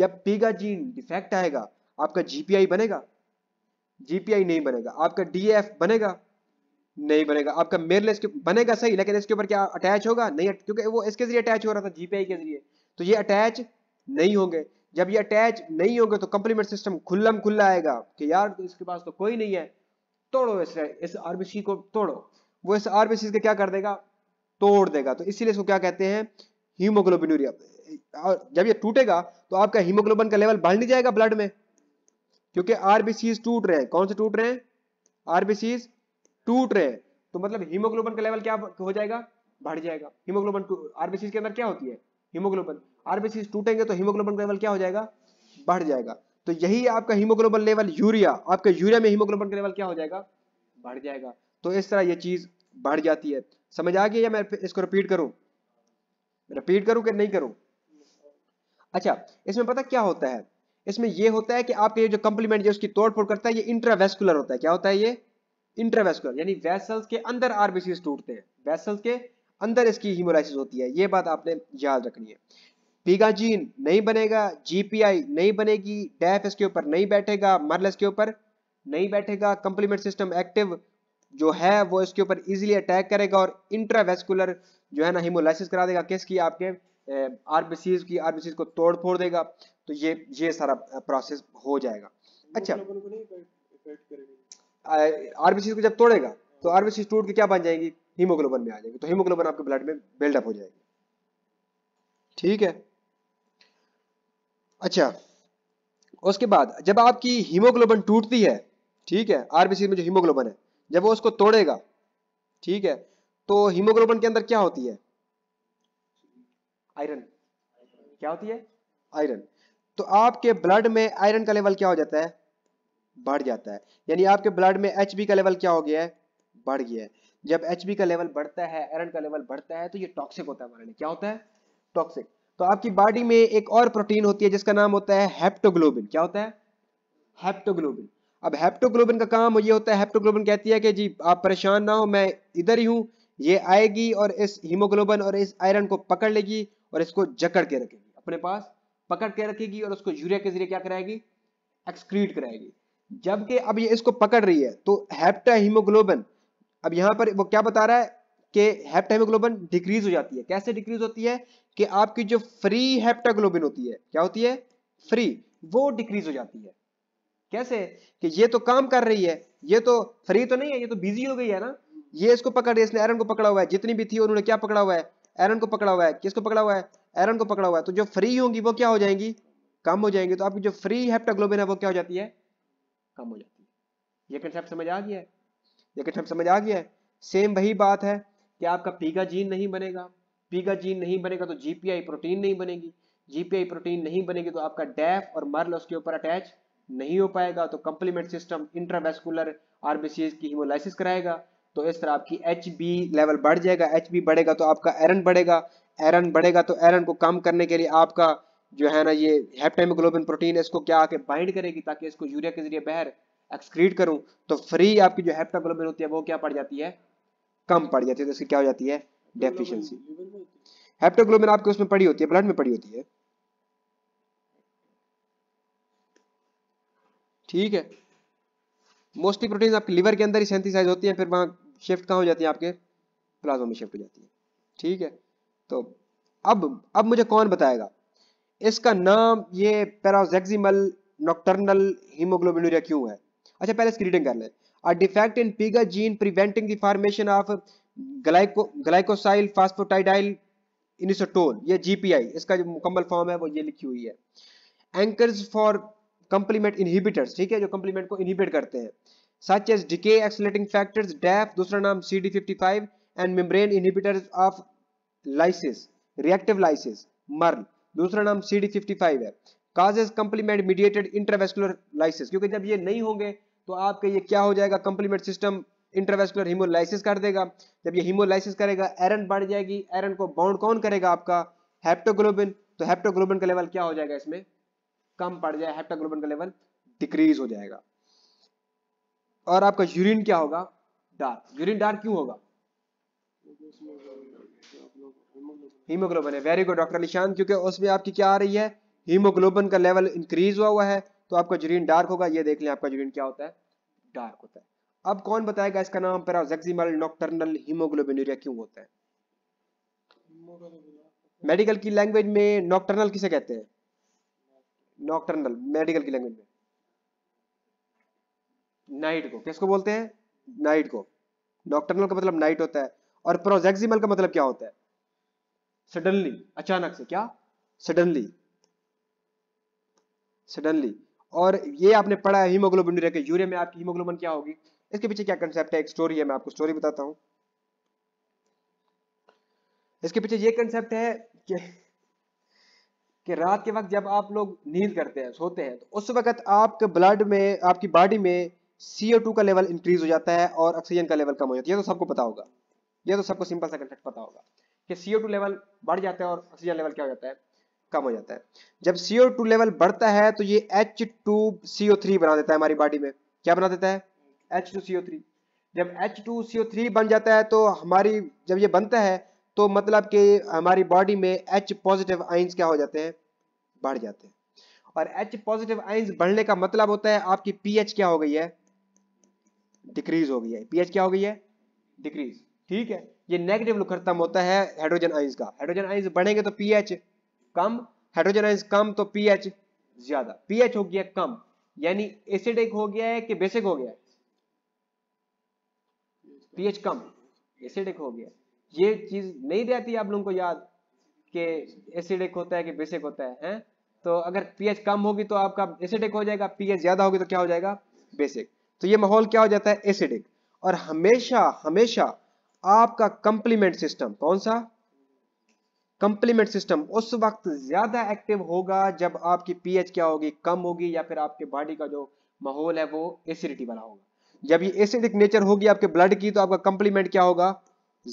[SPEAKER 1] जब पी का जीन डिफेक्ट आएगा आपका जीपीआई बनेगा जीपीआई नहीं बनेगा आपका डीएफ बनेगा नहीं बनेगा आपका मेल इसके बनेगा सही लेकिन इसके ऊपर क्या अटैच होगा नहीं क्योंकि वो इसके जरिए अटैच हो रहा था जीपीआई के जरिए तो ये अटैच नहीं होंगे जब ये अटैच नहीं होंगे तो कंप्लीमेंट सिस्टम खुल्लम खुल्ला आएगा कि यार तो इसके पास तो कोई नहीं है तोड़ो इस इस आरबीसी को तोड़ो वो इस आरबीसी के क्या कर देगा तोड़ देगा तो इसीलिए इसको क्या कहते हैं हीमोग्लोबिनूरिया और जब ये टूटेगा तो आपका हीमोग्लोबिन का लेवल बढ़ नहीं जाएगा ब्लड में क्योंकि आरबीसी टूट रहे हैं कौन से टूट रहे हैं आरबीसी टूट रहे हैं तो मतलब हीमोग्लोबन का लेवल क्या हो जाएगा बढ़ जाएगा हीमोग्लोबन आरबीसी के अंदर क्या होती है हीमोग्लोबन आरबीसी टूटेंगे तो हीमोग्लोबन का लेवल क्या हो जाएगा बढ़ जाएगा तो यही आपका हीमोग्लोबन लेवल यूरिया आपके यूरिया में हीमोग्लोबन का लेवल क्या हो जाएगा बढ़ जाएगा तो इस तरह यह चीज बढ़ जाती है समझ आ गई या मैं इसको रिपीट करूं रिपीट करूं कि नहीं करूं अच्छा इसमें पता क्या होता है इसमें यह होता है कि आपके ये जो कंप्लीमेंट जो उसकी तोड़फोड़ करता है ये इंट्रावेस्कुलर होता है क्या होता है ये इंट्रावेस्कुलर यानी वेसल्स के अंदर आरबीसी टूटते हैं वेसल्स के अंदर इसकी हीमोलाइसिस होती है ये बात आपने याद रखनी है पीगाजीन नहीं बनेगा जीपीआई नहीं बनेगी डेफ इसके ऊपर नहीं बैठेगा मरल के ऊपर नहीं बैठेगा कंप्लीमेंट सिस्टम एक्टिव जो है वो इसके ऊपर इजीली अटैक करेगा और इंट्रावेस्कुलर जो है ना हिमोलाइसिस करा देगा किसकी आपके आरबीसीज की आरबीसीज को तोड़ फोड़ देगा तो ये ये सारा प्रोसेस हो जाएगा अच्छा आरबीसी को जब तोड़ेगा तो आरबीसी टूट के क्या बन जाएगी हीमोग्लोबन में आ जाएगी तो हीमोग्लोबन आपके ब्लड में बिल्डअप हो जाएगी ठीक है अच्छा उसके बाद जब आपकी हीमोग्लोबन टूटती है ठीक है आरबीसी में जो हीमोग्लोबन है जब वो उसको तोड़ेगा ठीक है तो हीमोग्लोबन के अंदर क्या होती है आयरन क्या होती है आयरन तो आपके ब्लड में आयरन का लेवल क्या हो जाता है बढ़ जाता है यानी आपके ब्लड में एच का लेवल क्या हो गया है बढ़ गया है जब एच का लेवल बढ़ता है एरन का लेवल बढ़ता है तो ये टॉक्सिक होता है हमारे क्या होता है टॉक्सिक तो आपकी बॉडी में एक और प्रोटीन होती है जिसका नाम होता है हेप्टोग्लोबिन क्या होता है हेप्टोग्लोबिन अब हेप्टोग्लोबिन का काम ये होता है हेप्टोग्लोबिन कहती है कि जी आप परेशान ना हो मैं इधर ही हूं ये आएगी और इस हीमोग्लोबिन और इस आयरन को पकड़ लेगी और इसको जकड़ के रखेगी अपने पास पकड़ के रखेगी और उसको यूरिया के जरिए क्या कराएगी एक्सक्रीट कराएगी जबकि अब ये इसको पकड़ रही है तो हेप्टा हीमोग्लोबिन अब यहाँ पर वो क्या बता रहा है कि हेप्टाहीमोग्लोबिन डिक्रीज हो जाती है कैसे डिक्रीज होती है कि आपकी जो फ्री हेप्टाग्लोबिन होती है क्या होती है फ्री वो डिक्रीज हो जाती है कैसे कि ये तो काम कर रही है ये तो फ्री तो नहीं है ये तो बिजी हो गई है ना ये इसको पकड़ रही है इसने एरन को पकड़ा हुआ है जितनी भी थी उन्होंने क्या पकड़ा हुआ है एरन को पकड़ा हुआ है किसको पकड़ा हुआ है एरन को पकड़ा हुआ है तो जो फ्री होंगी वो क्या हो जाएंगी कम हो जाएंगी तो आपकी जो फ्री हेप्टाग्लोबिन है वो क्या हो जाती है कम हो जाती है ये कंसेप्ट समझ आ गया है ये कंसेप्ट समझ आ गया है सेम वही बात है कि आपका पीगा जीन नहीं बनेगा पीगा जीन नहीं बनेगा तो जीपीआई प्रोटीन नहीं बनेगी जीपीआई प्रोटीन नहीं बनेगी तो आपका डैफ और मरल उसके ऊपर अटैच नहीं हो पाएगा तो कंप्लीमेंट सिस्टम इंट्रावेस्कुलर आरबीसी की हिमोलाइसिस कराएगा तो इस तरह आपकी एच लेवल बढ़ जाएगा एच बढ़ेगा तो आपका एरन बढ़ेगा एरन बढ़ेगा तो एरन को कम करने के लिए आपका जो है ना ये हेप्टेमोग्लोबिन प्रोटीन है इसको क्या आके बाइंड करेगी ताकि इसको यूरिया के जरिए बहर एक्सक्रीट करूं तो फ्री आपकी जो हेप्टाग्लोबिन होती है वो क्या पड़ जाती है कम पड़ जाती है तो इसकी क्या हो जाती है डेफिशिएंसी हेप्टोग्लोबिन आपके उसमें पड़ी होती है ब्लड में पड़ी होती है ठीक है मोस्टली प्रोटीन आपके लिवर के अंदर ही सेंथिसाइज होती है फिर वहां शिफ्ट कहाँ हो जाती है आपके प्लाज्मा में शिफ्ट हो जाती है ठीक है तो अब अब मुझे कौन बताएगा इसका नाम ये पैराजेक्मल नॉक्टर्नल हीमोग्लोबिनुरिया क्यों है अच्छा पहले इसकी रीडिंग कर ले a defect in PIGA gene preventing the formation of glycosyl phosphatidyl inositol ये जीपीआई इसका जो मुकम्मल फॉर्म है वो ये लिखी हुई है एंकर्स फॉर कंप्लीमेंट इनहिबिटर्स ठीक है जो कंप्लीमेंट को इनहिबिट करते हैं such as decay accelerating factors DAF दूसरा नाम C D fifty five and membrane inhibitors of lysis reactive lysis MIRL दूसरा नाम सी डी फिफ्टी फाइव है causes complement mediated intravascular lysis क्योंकि जब ये नहीं होंगे तो आपके ये क्या हो जाएगा कम्प्लीमेंट सिस्टम इंटरवेस्कुलर हिमोलाइसिस कर देगा जब ये हिमोलाइसिस करेगा एरन बढ़ जाएगी एरन को बाउंड कौन करेगा आपका हेप्टोग्लोबिन तो हेप्टोग्लोबिन का लेवल क्या हो जाएगा इसमें कम पड़ जाए हेप्टोग्लोबिन का लेवल डिक्रीज हो जाएगा और आपका यूरिन क्या होगा डार्क यूरिन डार्क क्यों होगा हीमोग्लोबन है वेरी गुड डॉक्टर निशान क्योंकि उसमें आपकी क्या आ रही है हीमोग्लोबन का लेवल इंक्रीज हुआ हुआ है तो आपका जुरीन डार्क होगा ये देख लें आपका जुरीन क्या होता है डार्क होता है अब कौन बताएगा इसका नाम पेराजेक्सिमल नॉक्टर्नल हीमोग्लोबिनुरिया क्यों होता है मेडिकल की लैंग्वेज में नॉक्टर्नल किसे कहते हैं नॉक्टर्नल मेडिकल की लैंग्वेज में नाइट को किसको बोलते हैं नाइट को नॉक्टर्नल का मतलब नाइट होता है और प्रोजेक्सिमल का मतलब क्या होता है सडनली अचानक से क्या सडनली सडनली और ये आपने पढ़ा है हीमोग्लोबिन के यूरिया में आपकी हीमोग्लोबिन क्या होगी इसके पीछे क्या कंसेप्ट है एक स्टोरी है मैं आपको स्टोरी बताता हूं इसके पीछे ये कंसेप्ट है कि, कि रात के वक्त जब आप लोग नींद करते हैं सोते हैं तो उस वक्त आपके ब्लड में आपकी बॉडी में CO2 का लेवल इंक्रीज हो जाता है और ऑक्सीजन का लेवल कम हो जाता है ये तो सबको पता होगा ये तो सबको सिंपल सा कंसेप्ट पता होगा कि CO2 लेवल बढ़ जाता है और ऑक्सीजन लेवल क्या हो जाता है कम हो जाता है जब CO2 लेवल बढ़ता है तो ये H2CO3 बना देता है हमारी बॉडी में क्या बना देता है H2CO3 जब H2CO3 बन जाता है तो हमारी जब ये बनता है तो मतलब कि हमारी बॉडी में H पॉजिटिव आइंस क्या हो जाते हैं बढ़ जाते हैं और H पॉजिटिव आइंस बढ़ने का मतलब होता है आपकी पीएच क्या हो गई है डिक्रीज हो गई है पीएच क्या हो गई है डिक्रीज ठीक है ये नेगेटिव लुक खत्म होता है हाइड्रोजन आइंस का हाइड्रोजन आइंस बढ़ेंगे तो पीएच कम हाइड्रोजन आइंस कम तो पीएच ज्यादा पीएच हो गया कम यानी एसिडिक हो गया है कि बेसिक हो गया पीएच कम एसिडिक हो गया ये चीज नहीं रहती आप लोगों को याद कि एसिडिक होता है कि बेसिक होता है, है? तो अगर पीएच कम होगी तो आपका एसिडिक हो जाएगा पीएच ज्यादा होगी तो क्या हो जाएगा बेसिक तो ये माहौल क्या हो जाता है एसिडिक और हमेशा हमेशा आपका कंप्लीमेंट सिस्टम कौन सा कंप्लीमेंट सिस्टम उस वक्त ज्यादा एक्टिव होगा जब आपकी पीएच क्या होगी कम होगी या फिर आपके बॉडी का जो माहौल है वो एसिडिटी वाला होगा जब ये एसिडिक नेचर होगी आपके ब्लड की तो आपका कंप्लीमेंट क्या होगा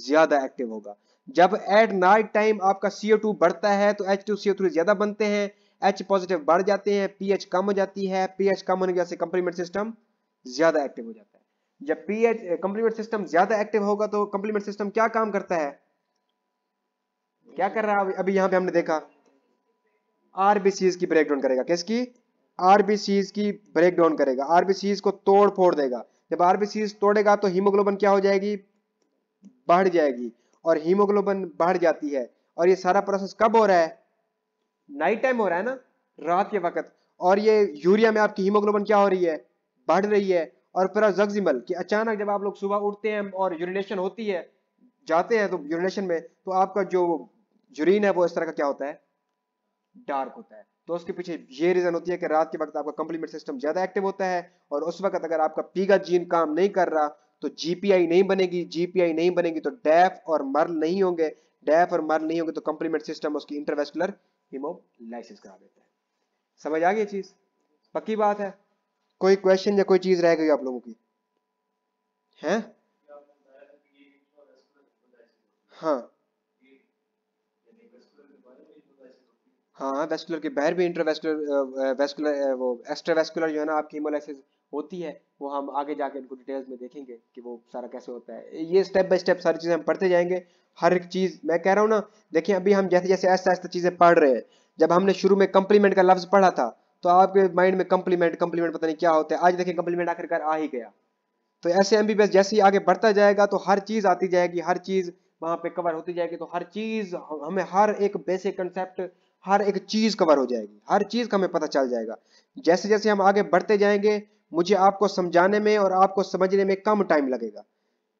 [SPEAKER 1] ज्यादा एक्टिव होगा जब एट नाइट टाइम आपका टू बढ़ता है तो एच टू ज्यादा बनते हैं एच पॉजिटिव बढ़ जाते हैं पीएच कम हो जाती है पीएच कम होने की वजह से कंप्लीमेंट सिस्टम ज्यादा एक्टिव हो जाता है जब पीएच कंप्लीमेंट सिस्टम ज्यादा एक्टिव होगा तो कंप्लीमेंट सिस्टम क्या काम करता है क्या कर रहा है अभी यहां पे हमने देखा आरबीसीज की ब्रेकडाउन करेगा किसकी आरबीसीज की ब्रेकडाउन करेगा आरबीसीज को तोड़ फोड़ देगा जब आरबीसीज तोड़ेगा तो हीमोग्लोबन क्या हो जाएगी बढ़ जाएगी और हीमोग्लोबन बढ़ जाती है और ये सारा प्रोसेस कब हो रहा है नाइट टाइम हो रहा है ना रात के वक्त और ये यूरिया में आपकी हीमोग्लोबन क्या हो रही है बढ़ रही है और पेराजक्जिमल कि अचानक जब आप लोग सुबह उठते हैं और यूरिनेशन होती है जाते हैं तो यूरिनेशन में तो आपका जो यूरिन है वो इस तरह का क्या होता है डार्क होता है तो उसके पीछे ये रीजन होती है कि रात के वक्त आपका कंप्लीमेंट सिस्टम ज्यादा एक्टिव होता है और उस वक्त अगर आपका पीगा जीन काम नहीं कर रहा तो जीपीआई नहीं बनेगी जीपीआई नहीं बनेगी तो डेफ और मर्ल नहीं होंगे डैफ और मर्ल नहीं होंगे तो कंप्लीमेंट सिस्टम उसकी इंटरवेस्कुलर हिमोलाइसिस करा देता है समझ आ गई चीज पक्की बात है कोई क्वेश्चन या कोई चीज रह गई आप लोगों की है हाँ हाँ वेस्कुलर के बाहर भी इंट्रावेस्कुलर वेस्कुलर वो एक्स्ट्रा वेस्कुलर जो है ना आपकी हिमोलाइसिस होती है वो हम आगे जाके इनको डिटेल्स में देखेंगे कि वो सारा कैसे होता है ये स्टेप बाय स्टेप सारी चीज़ें हम पढ़ते जाएंगे हर एक चीज़ मैं कह रहा हूँ ना देखिए अभी हम जैसे जैसे ऐसा ऐसा चीज़ें पढ़ रहे हैं जब हमने शुरू में कम्प्लीमेंट का लफ्ज़ पढ़ा था तो आपके माइंड में कंप्लीमेंट कंप्लीमेंट पता नहीं क्या होता है आज देखिए कंप्लीमेंट आखिरकार आ ही गया तो ऐसे एम जैसे ही आगे बढ़ता जाएगा तो हर चीज़ आती जाएगी हर चीज़ वहां पे कवर होती जाएगी तो हर चीज़ हमें हर एक बेसिक कंसेप्ट हर एक चीज़ कवर हो जाएगी हर चीज़ का हमें पता चल जाएगा जैसे जैसे हम आगे बढ़ते जाएंगे मुझे आपको समझाने में और आपको समझने में कम टाइम लगेगा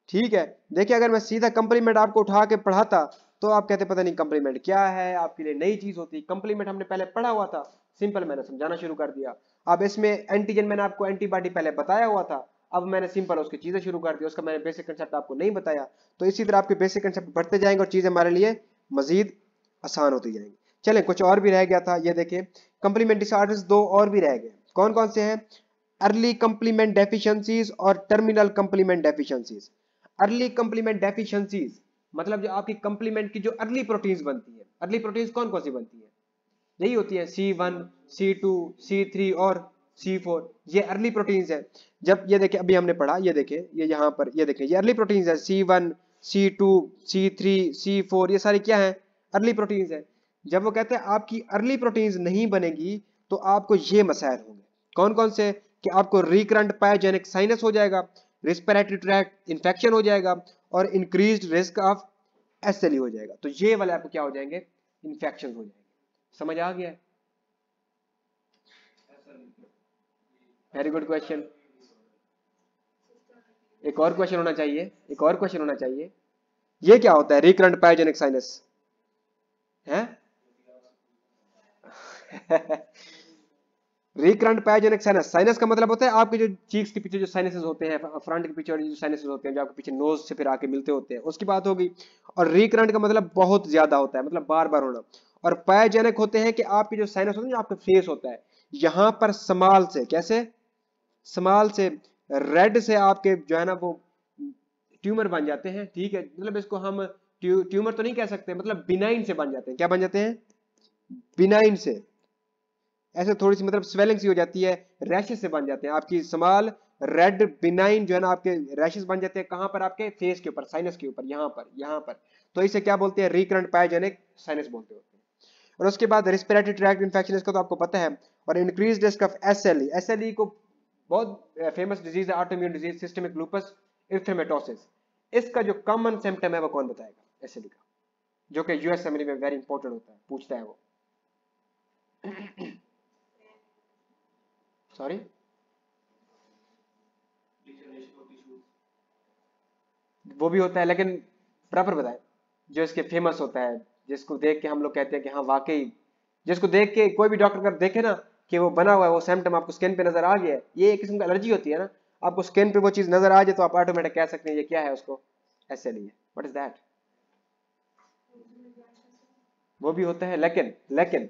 [SPEAKER 1] ठीक है देखिए अगर मैं सीधा कंप्लीमेंट आपको उठा के पढ़ाता तो आप कहते पता नहीं कंप्लीमेंट क्या है आपके लिए नई चीज़ होती कंप्लीमेंट हमने पहले पढ़ा हुआ था सिंपल मैंने समझाना शुरू कर दिया अब इसमें एंटीजन मैंने आपको एंटीबॉडी पहले बताया हुआ था अब मैंने सिंपल उसकी चीजें शुरू कर दी उसका मैंने बेसिक कंसेप्ट आपको नहीं बताया तो इसी तरह आपके बेसिक कंसेप्ट बढ़ते जाएंगे और चीजें हमारे लिए मजीद आसान होती जाएंगी चलें कुछ और भी रह गया था ये देखें कंप्लीमेंट डिसऑर्डर्स दो और भी रह गए कौन कौन से हैं अर्ली कंप्लीमेंट डेफिशिएंसीज और terminal complement deficiencies early complement deficiencies मतलब जो आपकी कंप्लीमेंट की जो अर्ली प्रोटीन्स बनती है अर्ली प्रोटीन्स कौन कौन सी बनती है नहीं होती है C one C two C three और सी फोर ये अर्ली प्रोटीन्स है जब ये देखे अभी हमने पढ़ा ये देखे ये यहाँ पर ये देखे ये अर्ली प्रोटीन्स है C one C two C three C four ये सारी क्या है अर्ली प्रोटीन्स है जब वो कहते हैं आपकी अर्ली प्रोटीन्स नहीं बनेगी तो आपको ये मसायल होंगे कौन कौन से कि आपको रिकरंट पायोजेनिक साइनस हो जाएगा रिस्पिरेटरी ट्रैक्ट इन्फेक्शन हो जाएगा और इंक्रीज रिस्क ऑफ एस हो जाएगा तो ये वाले आपको क्या हो जाएंगे इन्फेक्शन हो जाएंगे समझ आ गया वेरी गुड क्वेश्चन एक और क्वेश्चन होना चाहिए एक और क्वेश्चन होना चाहिए ये क्या होता है रिकरेंट पायोजेनिक साइनस है रिकरेंट पायोजेनिक साइनस साइनस का मतलब होता है आपके जो चीक्स के पीछे जो साइनसेस होते हैं फ्रंट के पीछे जो साइनस होते हैं जो आपके पीछे नोज से फिर आके मिलते होते हैं उसकी बात होगी और रिकरेंट का मतलब बहुत ज्यादा होता है मतलब बार बार होना और पायोजेनिक होते हैं कि आपके जो साइनस होते हैं आपका फेस होता है यहां पर समाल से कैसे समाल से रेड से आपके जो है ना वो ट्यूमर बन जाते हैं ठीक है मतलब इसको हम ट्यू, ट्यूमर तो नहीं कह सकते मतलब बिनाइन से बन जाते हैं क्या बन जाते हैं बिनाइन से ऐसे थोड़ी सी मतलब स्वेलिंग सी हो जाती है रैशेस से बन जाते हैं आपकी समाल रेड बिनाइन जो है ना आपके रैशेस बन जाते हैं कहां पर आपके फेस के ऊपर साइनस के ऊपर यहां पर यहां पर तो इसे क्या बोलते हैं रिकरेंट पायोजेनिक साइनस बोलते हो और उसके बाद रेस्पिरेटरी ट्रैक्ट इन्फेक्शन इसका तो आपको पता है और increase risk of S L E S L E को बहुत फेमस uh, डिजीज है immune disease systemic lupus erythematosus इसका जो कॉमन सिम्टम है वो कौन बताएगा एस एल ई का जो कि यूएस एमरी में वेरी इंपॉर्टेंट होता है पूछता है वो सॉरी वो भी होता है लेकिन प्रॉपर बताए जो इसके फेमस होता है जिसको देख के हम लोग कहते हैं कि हाँ वाकई जिसको देख के कोई भी डॉक्टर अगर देखे ना कि वो बना हुआ है वो सिम्टम आपको स्किन पे नजर आ गया है ये एक किस्म की एलर्जी होती है ना आपको स्किन पे वो चीज नजर आ जाए तो आप ऑटोमेटिक कह सकते हैं ये क्या है उसको ऐसे नहीं है वट इज दैट वो भी होता है लेकिन लेकिन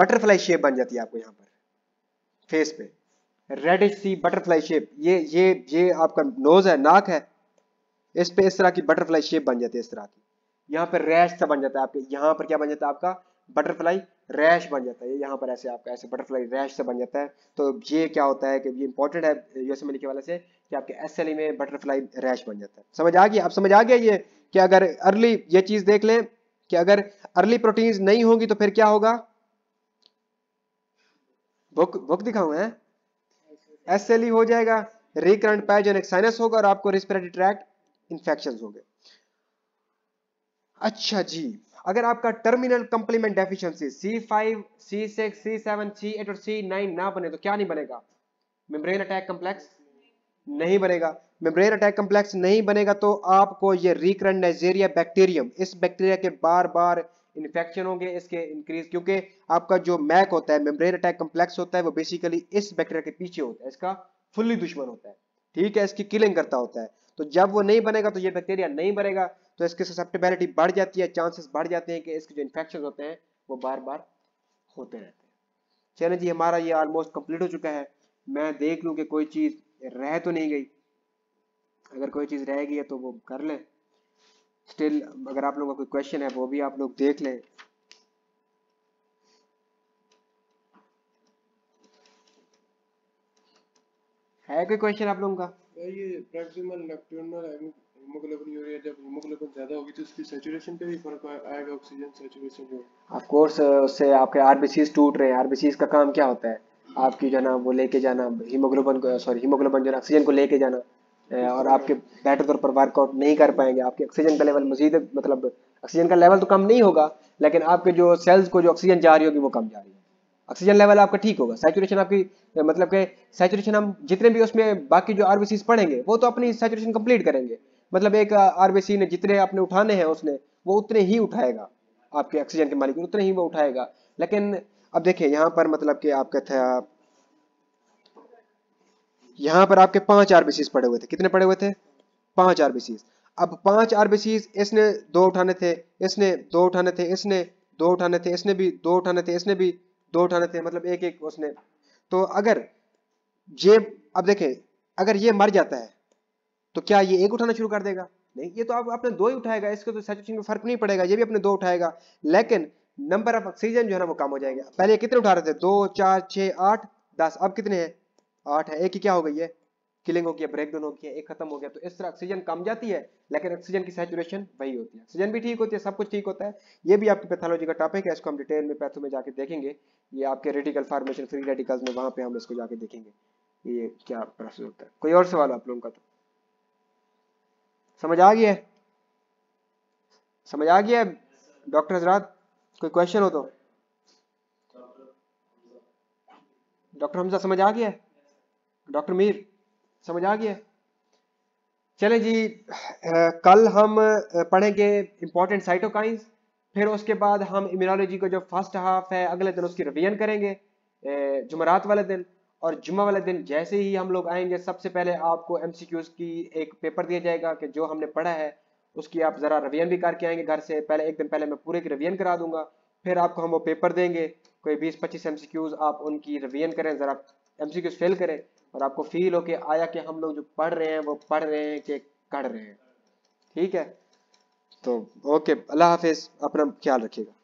[SPEAKER 1] बटरफ्लाई शेप बन जाती है आपको यहाँ पर फेस पे रेडिश सी बटरफ्लाई शेप ये ये ये आपका नोज है नाक है इस पे इस तरह की बटरफ्लाई शेप बन जाती है इस तरह की यहाँ पर रैश सा बन जाता है आपके यहाँ पर क्या बन जाता है आपका बटरफ्लाई रैश बन जाता है यहाँ पर ऐसे आपका ऐसे बटरफ्लाई रैश से बन जाता है तो ये क्या होता है कि ये इंपॉर्टेंट है यूएस में लिखे वाले से कि आपके एस में बटरफ्लाई रैश बन जाता है समझ आ गया आप समझ आ गया ये कि अगर अर्ली ये चीज देख लें कि अगर अर्ली प्रोटीन्स नहीं होगी तो फिर क्या होगा बुक बुक दिखाऊं है एस हो जाएगा रिकरेंट पैजनिक साइनस होगा और आपको रिस्पिरेटरी ट्रैक्ट इन्फेक्शन होंगे अच्छा जी अगर आपका terminal complement deficiency C5, C6, C7, C8 और C9 ना बने तो क्या नहीं बनेगा मेम्ब्रेन अटैक कम्प्लेक्स नहीं बनेगा मेम्ब्रेन अटैक कम्प्लेक्स नहीं बनेगा तो आपको ये रिकरेंट नाइजेरिया बैक्टीरियम इस बैक्टीरिया के बार बार इन्फेक्शन होंगे इसके इंक्रीज क्योंकि आपका जो मैक होता है मेम्ब्रेन अटैक कम्प्लेक्स होता है वो बेसिकली इस बैक्टीरिया के पीछे होता है इसका फुल्ली दुश्मन होता है ठीक है इसकी किलिंग करता होता है तो जब वो नहीं बनेगा तो ये बैक्टीरिया नहीं बनेगा तो इसकी ससेप्टेबिलिटी बढ़ जाती है चांसेस बढ़ जाते हैं कि इसके जो इन्फेक्शन होते हैं वो बार बार होते रहते हैं चले जी हमारा ये ऑलमोस्ट कंप्लीट हो चुका है मैं देख लूँ कि कोई चीज़ रह तो नहीं गई अगर कोई चीज़ रह गई है तो वो कर लें स्टिल अगर आप लोगों का कोई क्वेश्चन है वो भी आप लोग देख लें है कोई क्वेश्चन आप लोगों का ये प्रॉक्सिमल नेप्ट्यूनल हीमोग्लोबिन यूरिया जब हीमोग्लोबिन ज्यादा होगी तो उसकी सैचुरेशन पे भी फर्क आएगा ऑक्सीजन सैचुरेशन जो ऑफ कोर्स uh, उससे आपके टूट रहे हैं का काम क्या होता है हम्म। आपकी जो है ना वो लेके जाना हीमोग्लोबिन सॉरी हीमोग्लोबिन जो ऑक्सीजन को लेके जाना और आपके बेटर तौर पर वर्कआउट नहीं कर पाएंगे आपके ऑक्सीजन का लेवल मजीद मतलब ऑक्सीजन का लेवल तो कम नहीं होगा लेकिन आपके जो सेल्स को जो ऑक्सीजन जा रही होगी वो कम जा रही है ऑक्सीजन लेवल आपका ठीक होगा सैचुरेशन आपकी मतलब के सैचुरेशन हम जितने भी उसमें बाकी जो आरबीसीज पढ़ेंगे वो तो अपनी सैचुरेशन कंप्लीट करेंगे मतलब एक आरबीसी ने जितने आपने उठाने हैं उसने वो उतने ही उठाएगा आपके ऑक्सीजन के मालिक उतने ही वो उठाएगा लेकिन अब देखिए यहाँ पर मतलब कि आपका आप यहाँ पर आपके पांच आरबीसी पड़े हुए थे कितने पड़े हुए थे पांच आरबीसी अब पांच आरबीसी इसने दो उठाने थे इसने दो उठाने थे इसने दो उठाने थे इसने भी दो उठाने थे इसने भी दो उठाने थे मतलब एक एक उसने तो अगर ये अब देखें अगर ये मर जाता है तो क्या ये एक उठाना शुरू कर देगा नहीं ये तो आप अपने दो ही उठाएगा इसको तो सैचुरेशन में फर्क नहीं पड़ेगा ये भी अपने दो उठाएगा लेकिन नंबर ऑफ ऑक्सीजन जो है ना वो कम हो जाएगा पहले कितने उठा रहे थे दो चार छः आठ दस अब कितने हैं आठ है एक ही क्या हो गई है किलिंग हो गया ब्रेक डाउन हो गया एक खत्म हो गया तो इस तरह ऑक्सीजन कम जाती है लेकिन ऑक्सीजन की सैचुरेशन वही होती है ऑक्सीजन भी ठीक होती है सब कुछ ठीक होता है ये भी आपकी पैथोलॉजी का टॉपिक है इसको हम डिटेल में पैथो में जाके देखेंगे ये आपके रेडिकल फार्मेशन फ्री रेडिकल्स में वहां पे हम इसको जाके देखेंगे ये क्या प्रोसेस होता है कोई और सवाल आप लोगों का तो समझ आ गया समझ आ गया डॉक्टर हजरात कोई क्वेश्चन हो तो डॉक्टर हमजा समझ आ गया डॉक्टर मीर समझ आ गया चले जी आ, कल हम पढ़ेंगे इंपॉर्टेंट साइटोकाइंस फिर उसके बाद हम इम्यूनोलॉजी का जो फर्स्ट हाफ है अगले दिन उसकी रिवीजन करेंगे जुमरात वाले दिन और जुम्मे वाले दिन जैसे ही हम लोग आएंगे सबसे पहले आपको एम की एक पेपर दिया जाएगा कि जो हमने पढ़ा है उसकी आप ज़रा रवियन भी करके आएंगे घर से पहले एक दिन पहले मैं पूरे की रवियन करा दूंगा फिर आपको हम वो पेपर देंगे कोई 20-25 एम आप उनकी रवियन करें ज़रा एम फेल करें और आपको फील हो के आया कि हम लोग जो पढ़ रहे हैं वो पढ़ रहे हैं कि कर रहे हैं ठीक है तो ओके अल्लाह हाफिज़ अपना ख्याल रखिएगा